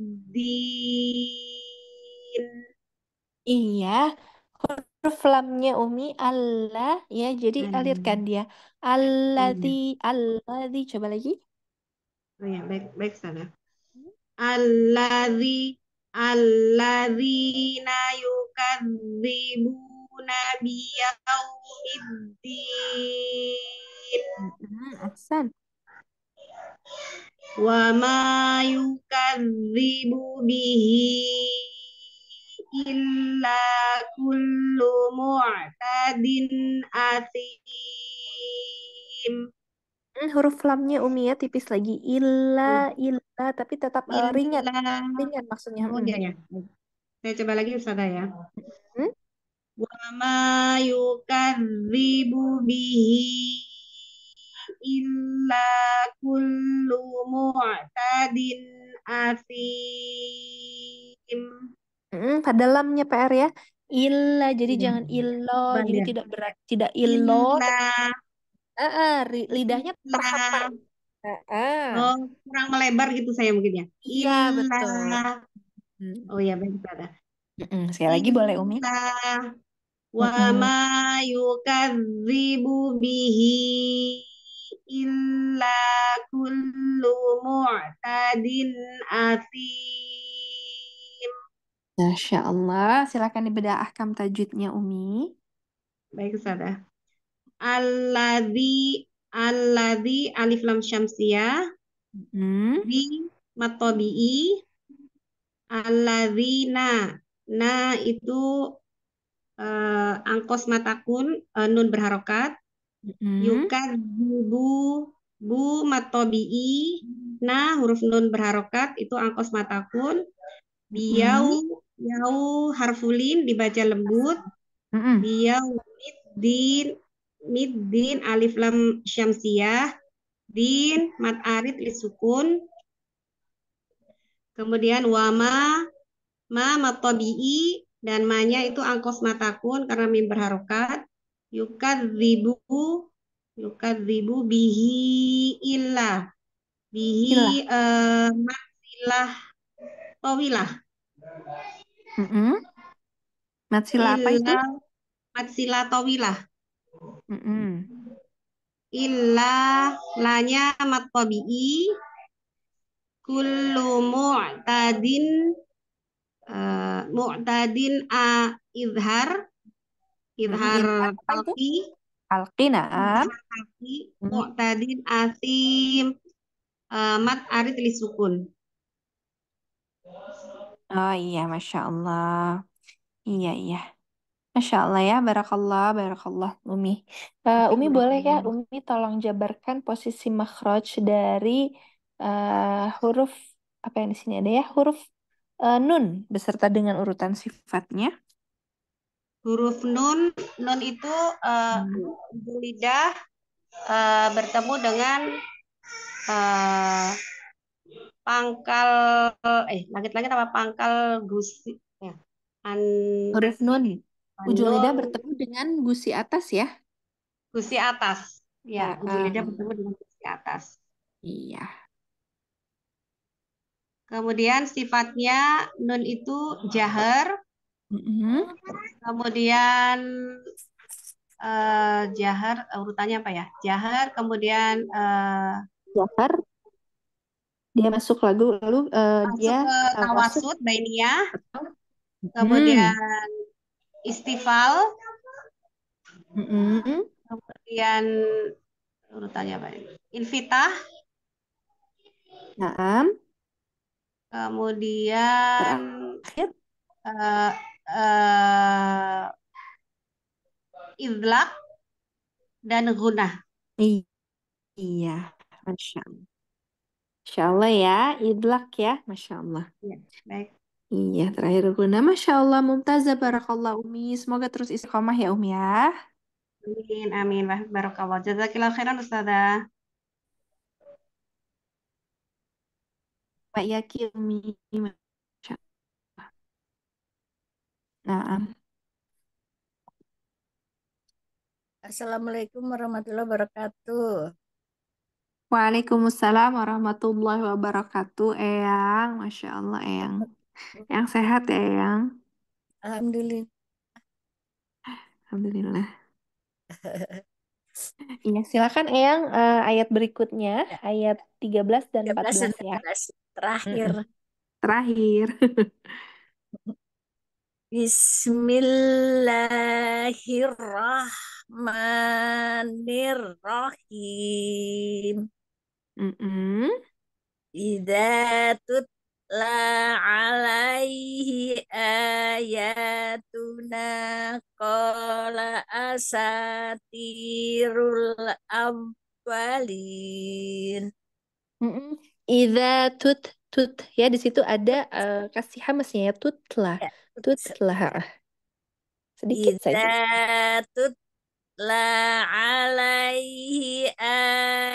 Iya, huruf lamnya Umi Allah ya, jadi hmm. alirkan dia. Allazi, iya. Hmm. coba lagi. Oh ya, baik, baik sana. Alladzi alladzina na biyaumiddin Mm-mm, Aksan. wa ma yukadzibu bihi illa kullu mu'tadin asim. huruf lamnya Umi ya tipis lagi. Illa, iya. illa, tapi tetap eh, illa. ringan. Ringan maksudnya. Oh, ya. Saya coba lagi Ustazah ya. Hmm? Wa ma yukadzibu bihi illa kullu mu'tadin asim. Mm, pada lamnya PR ya. Illa, jadi Hmm. jangan iya. illo, Bang jadi ya. tidak berat, tidak illo. Inna, Uh, uh, ri- lidahnya terhapar. Uh, uh. Oh, kurang melebar gitu saya mungkin ya. Iya, betul. Mm. Oh iya, baik, Tara. Mm-mm. Sekali lagi boleh Umi? wa ma yukadzibu bihi illa kullu mu'tadin asim. Masya Allah, silakan dibedah ahkam tajwidnya Umi. Baik, Ustazah. Alladhi alladhi alif lam syamsiyah hmm. di matobi'i alladzina na itu uh, angkos matakun uh, nun berharokat hmm. yukad bu bu matobi'i na huruf nun berharokat itu angkos matakun biau hmm Yau harfulin dibaca lembut. mm iya, mid din mid din alif lam syamsiah din mat arid lisukun. Kemudian wama ma matobi'i dan manya itu angkos matakun karena mim berharokat. yukat ribu bihi illa bihi uh, maksilah tawilah -hmm. Matsila apa itu? Matsila towila. Mm -hmm. Illa lanya mat tabi'i kullu mu'tadin uh, mu'tadin a idhar idhar alqi alqi na'am mu'tadin asim uh, mat arid lisukun Oh iya, Masya Allah. Iya, iya. Masya Allah ya, Barakallah, Barakallah, Umi. Uh, Umi boleh ya, Umi tolong jabarkan posisi makhraj dari uh, huruf, apa yang di sini ada ya, huruf uh, nun, beserta dengan urutan sifatnya. Huruf nun, nun itu uh, lidah uh, bertemu dengan pangkal eh langit-langit apa pangkal gusi ya an huruf nun ujung lidah bertemu dengan gusi atas ya gusi atas ya uh, ujung ah. lidah bertemu dengan gusi atas iya kemudian sifatnya nun itu jaher, mm-hmm. kemudian uh, jahar eh, urutannya apa ya jahar kemudian uh, jahar dia masuk lagu lalu uh, masuk dia ke eh, Tawasud by Nia kemudian hmm. Istifal hmm. kemudian hmm. urutannya apa ya? Invitah Naam kemudian Terakhir. uh, uh, Idlak dan guna iya Masya Allah Insya Allah ya, idlak ya, Masya Allah. Ya, baik. Iya, terakhir Rukuna. Masya Allah, Mumtazah, Barakallah, Umi. Semoga terus istiqomah ya, Umi ya. Amin, amin. Barakallah. Jazakillah khairan, Ustazah. Pak Yaki, Umi. Masya Allah. Nah, Assalamualaikum warahmatullahi wabarakatuh. Waalaikumsalam warahmatullahi wabarakatuh, Eyang. Masya Allah, Eyang. Yang sehat ya, Eyang. Alhamdulillah. Alhamdulillah. Iya, silakan Eyang uh, ayat berikutnya, ya. ayat 13 dan 13 dan 14 ya. Terakhir. Terakhir. Bismillahirrahmanirrahim. Mm-mm. Idza tutla alaihi ayatuna qala asatirul awwalin. mm Idza tut tut ya di situ ada uh, kasih hamasnya ya tutla. Ya, tutla. Sedikit Idza saja. tutla alaihi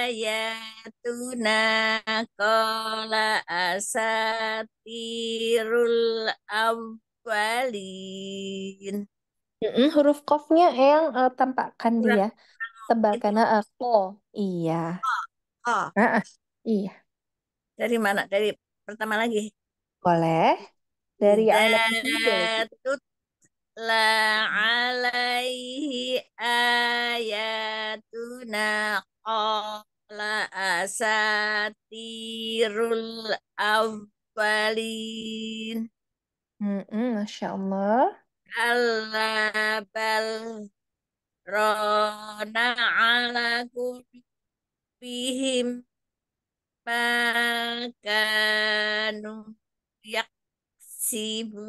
ayat tuna kola asatirul awalin. Mm-mm, huruf kofnya yang uh, tampakkan dia tebal karena uh, ko. Iya. Oh, Oh. Uh, uh, iya. Dari mana? Dari pertama lagi. Boleh. Dari ayat ya, la alaihi ayatuna oh la asatirul awalin. Mm -mm, Masya Allah. Allah bal rona ala bihim makanu yaksibu.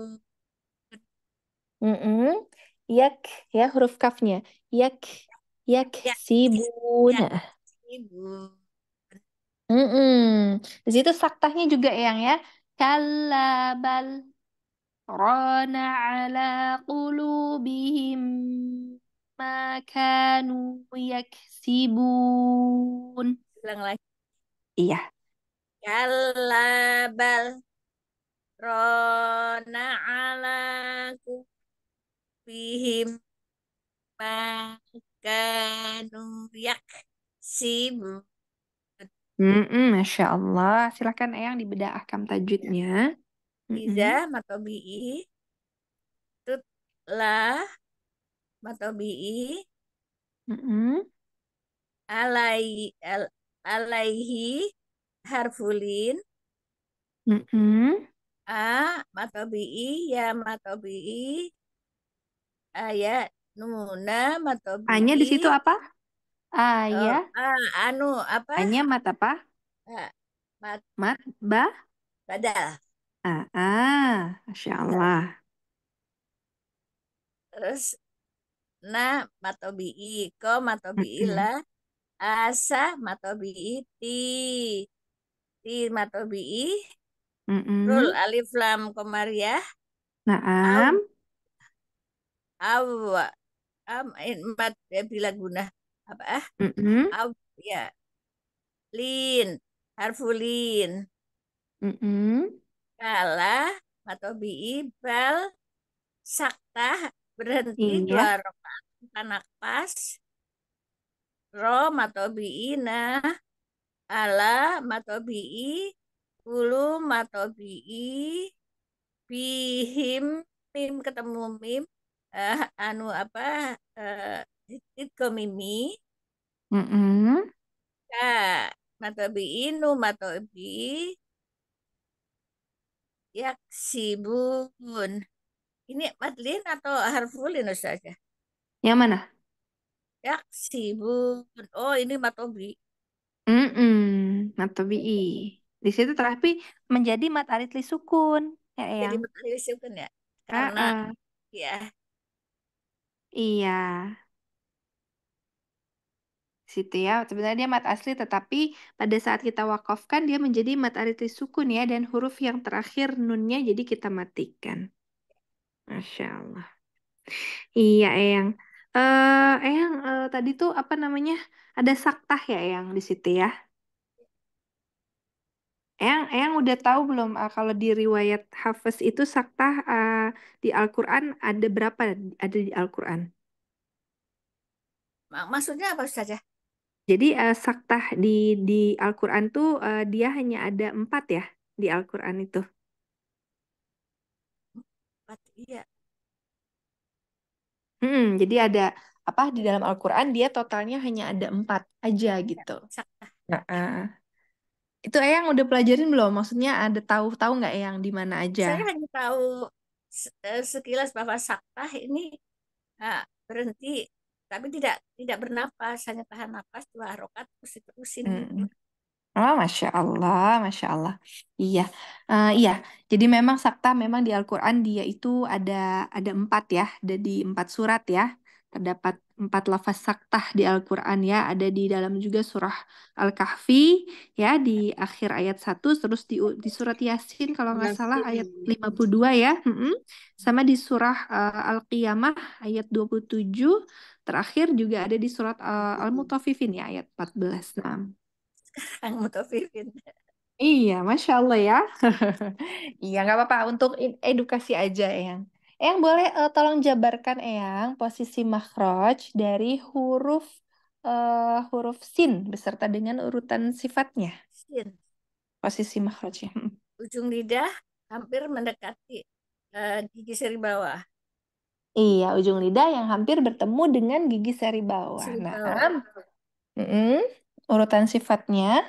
Mm -mm. Yak, ya huruf kafnya. Yak, yak, yak sibuna. Yak ibu. Mm-mm. Di situ saktahnya juga yang ya. Kalabal rana ala qulubihim ma kanu yaksibun. Bilang lagi. Iya. Kalabal rana ala qulubihim ma kanu yaksibun si Bu. Mm-mm, Masya Allah. Silakan Eyang dibedah ahkam tajwidnya. Iya. Iza Mm-mm. matobi'i tutlah matobi'i alai al, alaihi harfulin Mm-mm. a matobi'i ya matobi'i ayat nuna matobi'i. Hanya di situ apa? Ayah. Uh, eh, iya. ah anu apa? Hanya mata apa? Ah, mat. Mat. Ba. Badal. Ah, ah, Masya Allah. Terus na matobi'i ko matobi'i asa matobi'i ti ti matobi'i mm -mm. rul alif lam komariah ya. naam awa am eh, mat bila guna apa mm-hmm. Ab, ya lin harfulin mm-hmm. kala bi bal sakta berhenti -hmm. dua rokat tanak pas rom atau bi nah ala atau bi matobii ulu bi bihim mim ketemu mim uh, anu apa uh, dikit ko, Mimi. Mm-mm. Ya, mata bi inu mata bi yaksibun. Ini matlin atau harfulin saja? Yang mana? Yaksibun. Oh, ini matobi. Mm-mm, matobi. Di situ terapi menjadi mat aritli sukun. Ya, ya. Jadi mat aritli sukun ya. Karena ya. Iya situ ya. Sebenarnya dia mat asli tetapi pada saat kita wakafkan dia menjadi mat arti sukun ya dan huruf yang terakhir nunnya jadi kita matikan. Masya Allah. Iya Eyang. Uh, Eyang uh, tadi tuh apa namanya? Ada saktah ya Eyang di situ ya? Eyang, Eyang udah tahu belum uh, kalau di riwayat Hafiz itu saktah uh, di Al-Quran ada berapa ada di Al-Quran? Maksudnya apa saja? Jadi, uh, saktah di di Al-Quran tuh, uh, dia hanya ada empat ya, di Al-Quran itu? Empat, iya. Hmm jadi ada, apa, di dalam Al-Quran dia totalnya hanya ada empat aja iya, gitu. saktah. uh. Itu Eyang udah pelajarin belum? Maksudnya ada tahu tahu nggak Eyang di mana aja? Saya hanya tahu eh, sekilas bahwa saktah ini, nah, berhenti tapi tidak tidak bernapas hanya tahan nafas dua harokat terus terusin hmm. Oh, Masya Allah, Masya Allah. Iya, uh, iya. Jadi memang Sakta memang di Al-Quran dia itu ada ada empat ya, ada di empat surat ya. Terdapat empat lafaz saktah di Al-Quran ya. Ada di dalam juga surah Al-Kahfi ya, di akhir ayat satu Terus di, di surat Yasin kalau nggak salah ayat 52 ya. Mm -hmm. Sama di surah uh, Al-Qiyamah ayat 27. Terakhir juga ada di surat uh, eh, al mutafifin ya ayat 14. Nah. al mutafifin Iya, masya Allah ya. Iya, nggak apa-apa untuk edukasi aja, Eyang. Eyang boleh uh, tolong jabarkan Eyang posisi makhraj dari huruf eh, huruf sin beserta dengan urutan sifatnya. Sin. Posisi makhrajnya. Ujung lidah hampir mendekati eh, gigi seri bawah. Iya, ujung lidah yang hampir bertemu dengan gigi seri bawah. Nah, mm-mm, urutan sifatnya,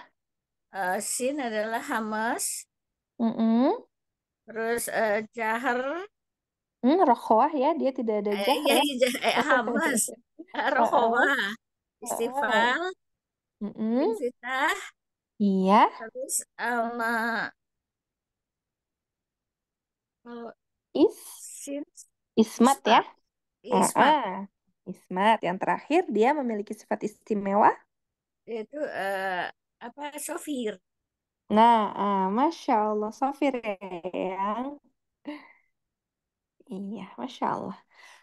Uh, sin adalah hamas, mm-mm, terus uh, jahar, mm, rokhwah ya, dia tidak ada eh, iya, ya. Iya, eh, hamas, rokhwah. Eh, oh, oh. oh. mm-mm, iya, terus sama Uh, is, sin Ismat ya? Ismat. Ismat. Ismat. Yang terakhir dia memiliki sifat istimewa? Yaitu eh, apa sofir. Nah, ah, Masya Allah, Sofir ya, yang Iya, Masya Allah.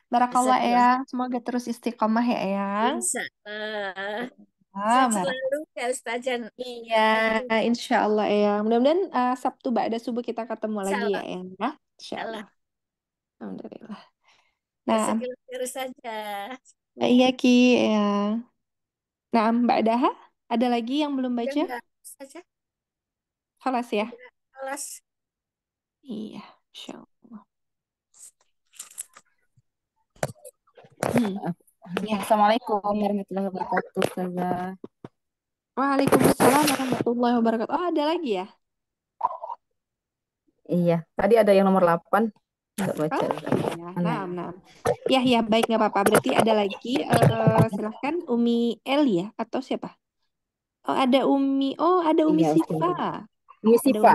Barakallah, ya, ya, Semoga terus istiqomah ya, ah, ya. Ah, selalu kalau Iya, insya Allah, ya. Mudah-mudahan uh, Sabtu Ba'da subuh kita ketemu Insya lagi ya, Allah. ya, ya. Insya Allah. Allah. Alhamdulillah. Ya, nah, sekilas terus saja. Eh, iya Ki ya. Nah, Mbak Daha, ada lagi yang belum baca? enggak saja. Halas ya? Iya, Halas. Iya, insya Allah. Hmm. Ya. Assalamualaikum warahmatullahi wabarakatuh, Ustazah. Waalaikumsalam warahmatullahi wabarakatuh. Oh, ada lagi ya? Iya, tadi ada yang nomor 8 nggak baca. Oh, iya, nah, nah. Ya, ya baik nggak apa-apa. Berarti ada lagi. Uh, silahkan Umi Eli ya atau siapa? Oh ada Umi. Oh ada Umi iya, Siva. Umi Siva.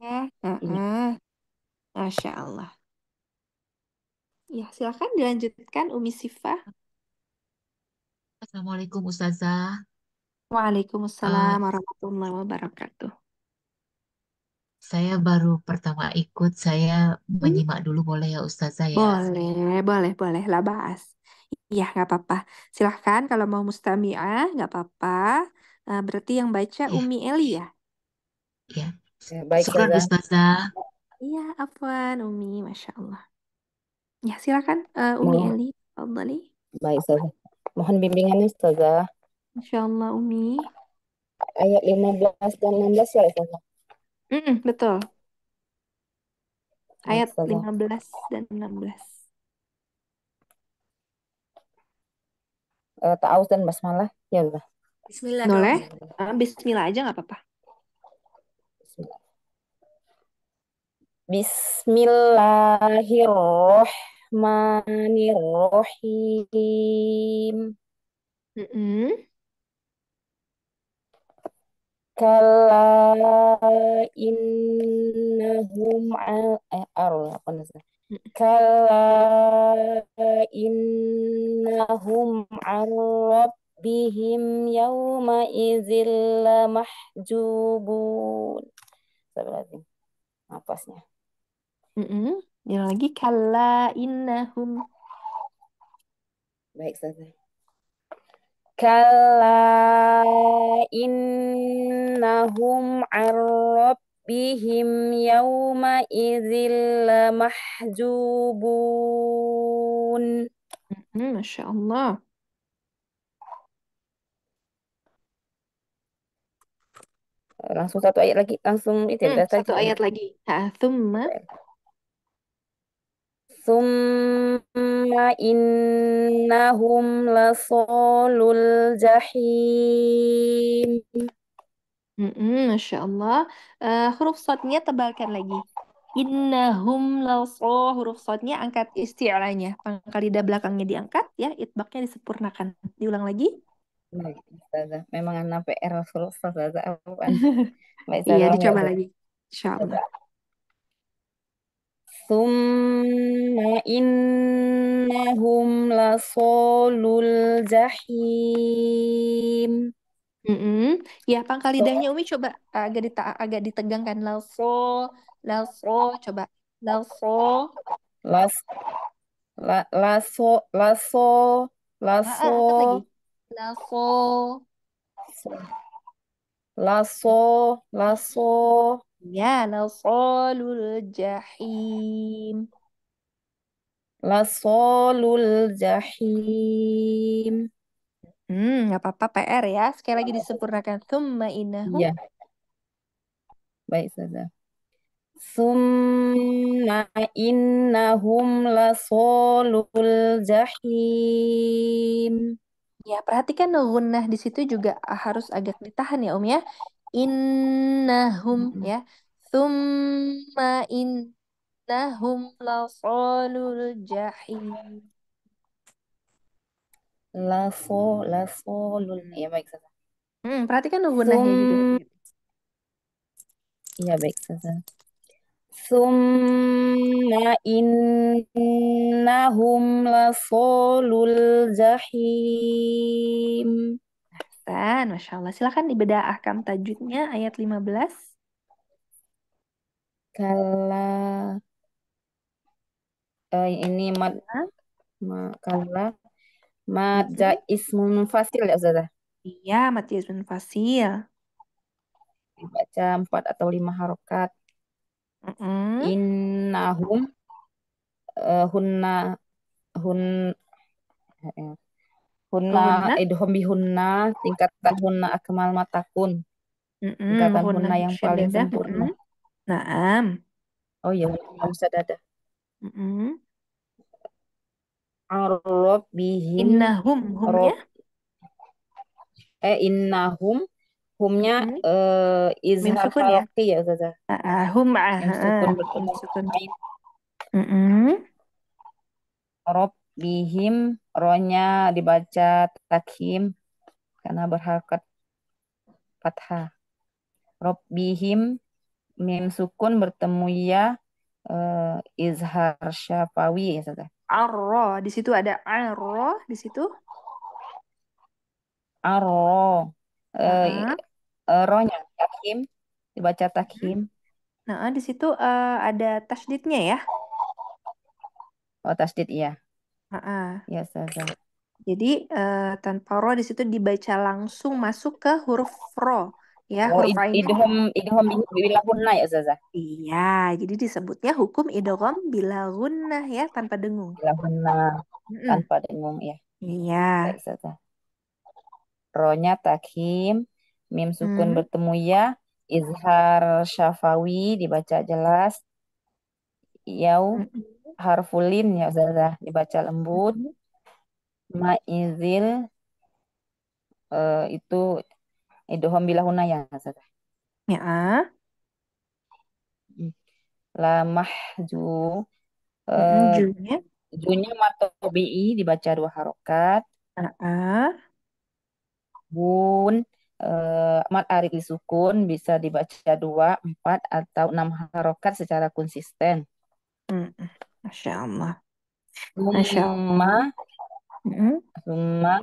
Ya. Nah, nah. Masya Allah. Ya, silahkan dilanjutkan Umi Siva. Assalamualaikum Ustazah. Waalaikumsalam uh, warahmatullahi wabarakatuh. Saya baru pertama ikut, saya Hmm? menyimak dulu boleh ya Ustazah ya? Boleh, boleh, boleh lah bahas. Iya, nggak apa-apa. Silahkan kalau mau mustami'ah, nggak apa-apa. Eh, berarti yang baca Ya, Umi Eli ya? ya. Ya, baik ya, Syukran Ustazah. Iya, afwan Umi, Masya Allah. Ya, silahkan, uh, eh, Umi Mohon, Eli. Fadhali. baik, Ustazah. Mohon bimbingannya, Ustazah. Masya Allah, Umi. Ayat 15 dan 16 ya, Ustazah. Mm-mm, betul. Ayat Astaga. 15 dan 16. Uh, ta'awuz dan basmalah. Ya Allah. Bismillah. Boleh? Uh, Bismillah aja nggak apa-apa. Bismillah. Bismillahirrohmanirrohim. Mm -mm. Kala innahum al eh arul ya, apa nasah. Kala innahum al rabbihim yawma idzil mahjubun. Astagfirullahaladzim. Napasnya. Mm -mm. lagi kala innahum. Baik, selesai. Kala innahum arrabbihim yawma idzil mahjubun. Masya Allah. Langsung satu ayat lagi, langsung itu ya. Hmm, satu kan? ayat lagi. Ha, thumma. ثم إنهم لصالوا الجحيم Mm-mm, Masya Allah. Uh, huruf sotnya tebalkan lagi. Innahum laso huruf sotnya angkat isti'alanya. Pangkal lidah belakangnya diangkat ya, itbaknya disempurnakan. Diulang lagi. Baik, Memang anak PR Rasul Ustazah. Iya, dicoba lagi. Insya Allah. Thumma innahum lasolul jahim. mm -hmm. Ya, pangkal lidahnya Umi coba eh, agak dita agak ditegangkan. Laso, laso, coba. Laso. Las, la, laso, laso, laso. Laso. Laso, laso, Ya, lasolul jahim. Lasolul jahim. Hmm, nggak apa-apa PR ya. Sekali lagi disempurnakan. Thumma inahum. Ya. Baik, saudara. Summa innahum lasolul jahim. Ya, perhatikan gunnah di situ juga harus agak ditahan ya, Om ya innahum ya thumma innahum salul jahim lafo lafolul ya baik saja. hmm, perhatikan nunggu Sum... nahya ya baik saja. Thumma innahum salul jahim Bukan, Masya Allah. Silahkan dibedah ahkam tajwidnya ayat 15. Kalau uh, ini mad ma, kala madza ismun fasil ya Ustazah? Iya, madza ismun fasil. Baca empat atau lima harokat. Mm -hmm. Innahum uh, hunna hun eh, Hunna idhom oh, bihunna eh, tingkatan hunna akmal matakun. tingkatan hunna, hunna yang paling sempurna. Naam. Oh ya, hunna dada. Mm -mm. Arrobihim. Innahum humnya? Eh, innahum humnya eh -hmm. uh, izhar ya? ya, Ustazah. Ya, hum ah. ah sukun betul sukun. Mm -mm. Rob bihim ronya dibaca takhim karena berharkat fathah rob bihim mim sukun bertemu ya uh, izhar syafawi ya saudara arro di situ ada arro di situ arro uh, uh-huh. takhim dibaca takhim nah di situ uh, ada tasdidnya ya oh tasdid iya Heeh. Ya, Ustazah. Jadi uh, tanpa ro di situ dibaca langsung masuk ke huruf ro ya oh, huruf id idhom idgham bila gunnah ya Zaza. Iya, jadi disebutnya hukum idgham bila gunnah ya tanpa dengung. Bila gunnah mm. tanpa dengung ya. Iya. Zaza. Ronya takhim, mim sukun hmm. bertemu ya, izhar syafawi dibaca jelas. Yau mm -mm harfulin ya Ustazah dibaca lembut mm-hmm. maizil uh, itu idhom bilahuna ya Ustazah ya mm. lamah ju uh, eh, mm-hmm, junya matobi dibaca dua harokat uh-uh. bun eh, mat arif sukun bisa dibaca dua empat atau enam harokat secara konsisten mm-hmm. Masya Allah. Masya Allah. Summa, Mm-mm. summa.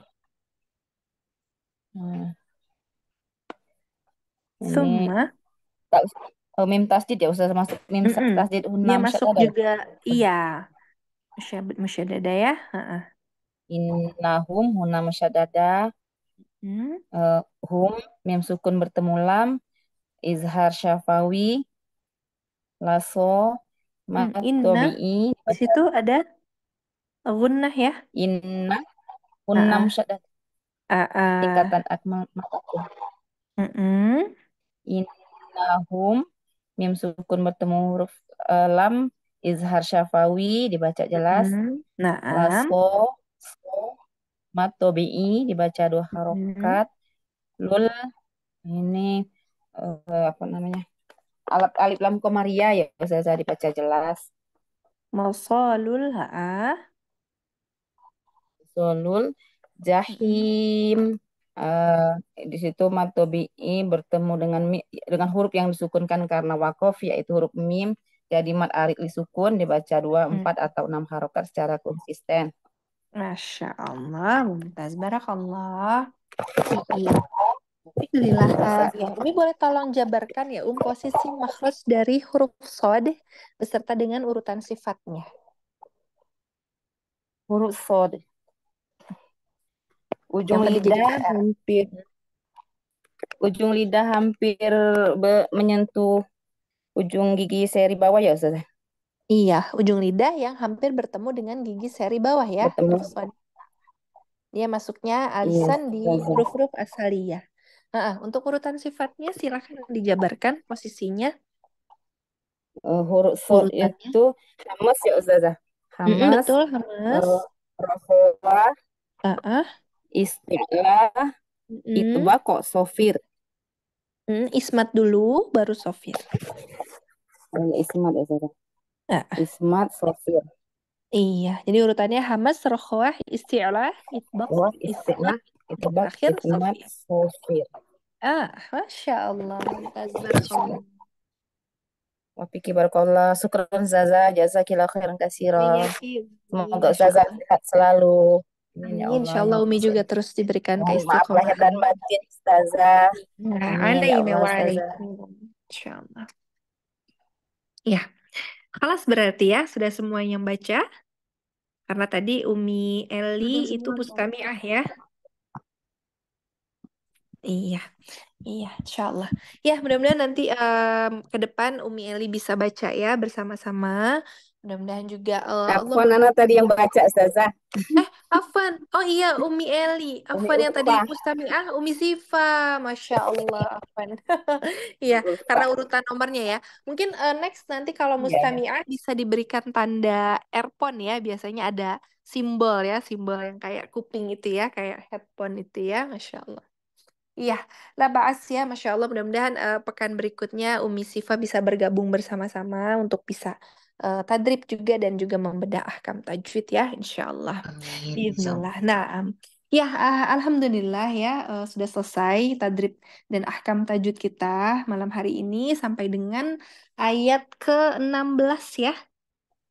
Summa. tak usah eh, mim tasdid ya usah masuk mim Mm-mm. tasdid hunna Dia masuk ada ya. juga. Iya. masya Allah ya. Heeh. Innahum hunna musyaddada Hmm. uh, hum mim eh, sukun bertemu lam izhar syafawi laso maka hmm, Inna tobi'i di situ ada gunnah ya. Inna gunnah ah, ah. musyadah. Ah, Ikatan akmal mataku. Mm-mm. mim sukun bertemu huruf eh, lam izhar syafawi dibaca jelas. Mm-hmm. Nah, dibaca dua harokat. Lul ini eh, apa namanya? alif, alif lam komaria ya bisa saya dibaca jelas Mausolul, ha masolul jahim uh, di situ matobi bertemu dengan dengan huruf yang disukunkan karena wakof yaitu huruf mim jadi mat arid disukun dibaca dua hmm. empat atau enam harokat secara konsisten Masya Allah, Mumtaz, Barakallah. Iya. Alhamdulillah. Uh, ya, Umi boleh tolong jabarkan ya Um posisi makhluk dari huruf sod beserta dengan urutan sifatnya. Huruf sod. Ujung Yang lidah hampir ujung lidah hampir menyentuh ujung gigi seri bawah ya Ustazah? Iya, ujung lidah yang hampir bertemu dengan gigi seri bawah ya. Bertemu. Dia masuknya alisan iya, di huruf-huruf ya. Nah, untuk urutan sifatnya silahkan dijabarkan posisinya. Uh, huruf urutannya. itu hamas ya Ustazah. Hamas. Mm -hmm, betul, eh, hamas. Uh, Rohola. Uh -uh. Istilah. Mm -hmm. kok sofir. Mm, ismat dulu, baru sofir. Uh, ismat ya Ustazah. Uh. Ismat, sofir. Iya, jadi urutannya hamas, rokhwah, istilah, itbaq, istilah, Itbaq Akhir Hikmat Sofir. Ah, Masya Allah. Jazakallah. Wafiki barakallah. Syukran Zaza. Jazakillah khairan kasiro. Ya, Semoga Zaza sehat selalu. Ya Insya Allah Umi juga terus diberikan oh, keistiqomahan. Maaf lahir dan batin Ustazah. Nah, alaihi wa Insya ya Allah. Ya. Kelas berarti ya sudah semua yang baca. Karena tadi Umi Eli itu ah ya. Iya, iya, insya Allah. Ya, mudah-mudahan nanti um, ke depan Umi Eli bisa baca ya bersama-sama. Mudah-mudahan juga eh, Allah. Afwan Nana tadi yang baca, Ustazah. Eh, Afwan. Oh iya, Umi Eli. Afwan yang tadi Mustami. Ah, Umi Siva. Masya Allah, Afwan. Iya, karena urutan nomornya ya. Mungkin uh, next nanti kalau iya. Mustami Mustami'ah bisa diberikan tanda earphone ya. Biasanya ada simbol ya, simbol yang kayak kuping itu ya, kayak headphone itu ya. Masya Allah. Iya, lah Baas ya, Masya Allah. Mudah-mudahan uh, pekan berikutnya Umi Siva bisa bergabung bersama-sama untuk bisa uh, eh, tadrib juga dan juga membedah ahkam tajwid ya, Insya Allah. Nah, um, ya uh, Alhamdulillah ya uh, sudah selesai tadrib dan ahkam tajwid kita malam hari ini sampai dengan ayat ke-16 ya.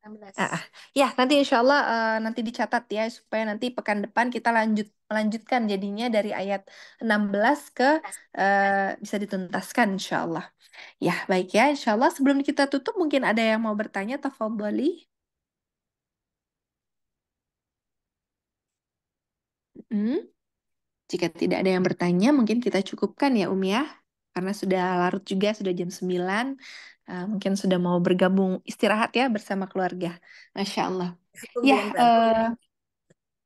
16. Ah, ah. ya nanti insya Allah uh, nanti dicatat ya supaya nanti pekan depan kita lanjut melanjutkan jadinya dari ayat 16 ke uh, bisa dituntaskan insya Allah. Ya, baik ya. Insya Allah sebelum kita tutup mungkin ada yang mau bertanya, Tafadhali. Hmm? Jika tidak ada yang bertanya, mungkin kita cukupkan ya Umi ya. Karena sudah larut juga, sudah jam 9. Uh, eh, mungkin sudah mau bergabung istirahat ya bersama keluarga. Masya Allah. Ya,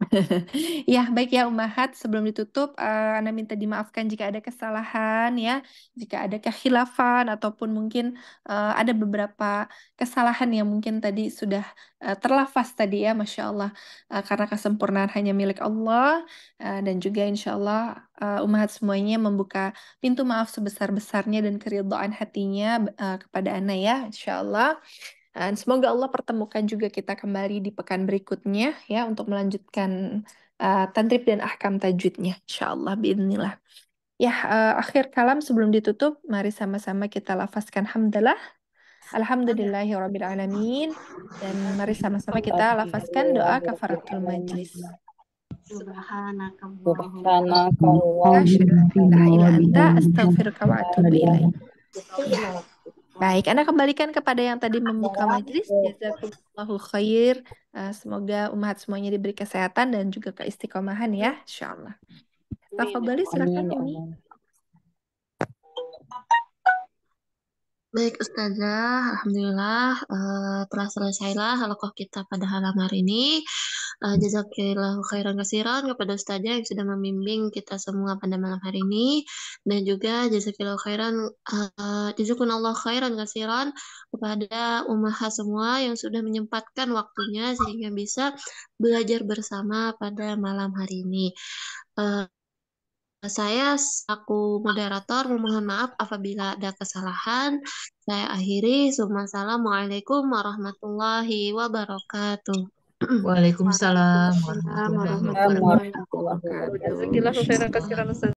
Ya, baik ya Umahat, Sebelum ditutup, uh, Anda minta dimaafkan jika ada kesalahan ya, jika ada kekhilafan ataupun mungkin uh, ada beberapa kesalahan yang mungkin tadi sudah uh, eh, terlafaz tadi ya, Masya Allah. uh, karena kesempurnaan hanya milik Allah uh, dan juga Insya Allah uh, Umahat semuanya membuka pintu maaf sebesar-besarnya dan keridoan hatinya uh, kepada Anda ya, Insya Allah. Dan semoga Allah pertemukan juga kita kembali di pekan berikutnya ya untuk melanjutkan uh, eh, tantrip dan ahkam tajwidnya. Allah biidnillah. Ya, uh, akhir kalam sebelum ditutup, mari sama-sama kita lafazkan hamdalah. Alhamdulillahi Rabbil Alamin. Dan mari sama-sama kita lafazkan doa kafaratul majlis. Subhanakallahumma wa bihamdika asyhadu an la astaghfiruka wa atubu ilaik. Baik, Anda kembalikan kepada yang tadi membuka majlis Jazakumullahu khair. Eh, semoga umat semuanya diberi kesehatan dan juga keistiqomahan ya, insyaallah. Fabali, silakan Umi. Baik Ustazah, Alhamdulillah uh, telah selesailah halakoh kita pada malam hari ini. Uh, khairan kasiran kepada Ustazah yang sudah membimbing kita semua pada malam hari ini. Dan juga jazakillah khairan, uh, eh, jazakunallah khairan kasiran kepada umaha semua yang sudah menyempatkan waktunya sehingga bisa belajar bersama pada malam hari ini. Uh, saya aku moderator Mohon maaf apabila ada kesalahan. Saya akhiri. Assalamualaikum warahmatullahi wabarakatuh. Waalaikumsalam warahmatullahi wabarakatuh.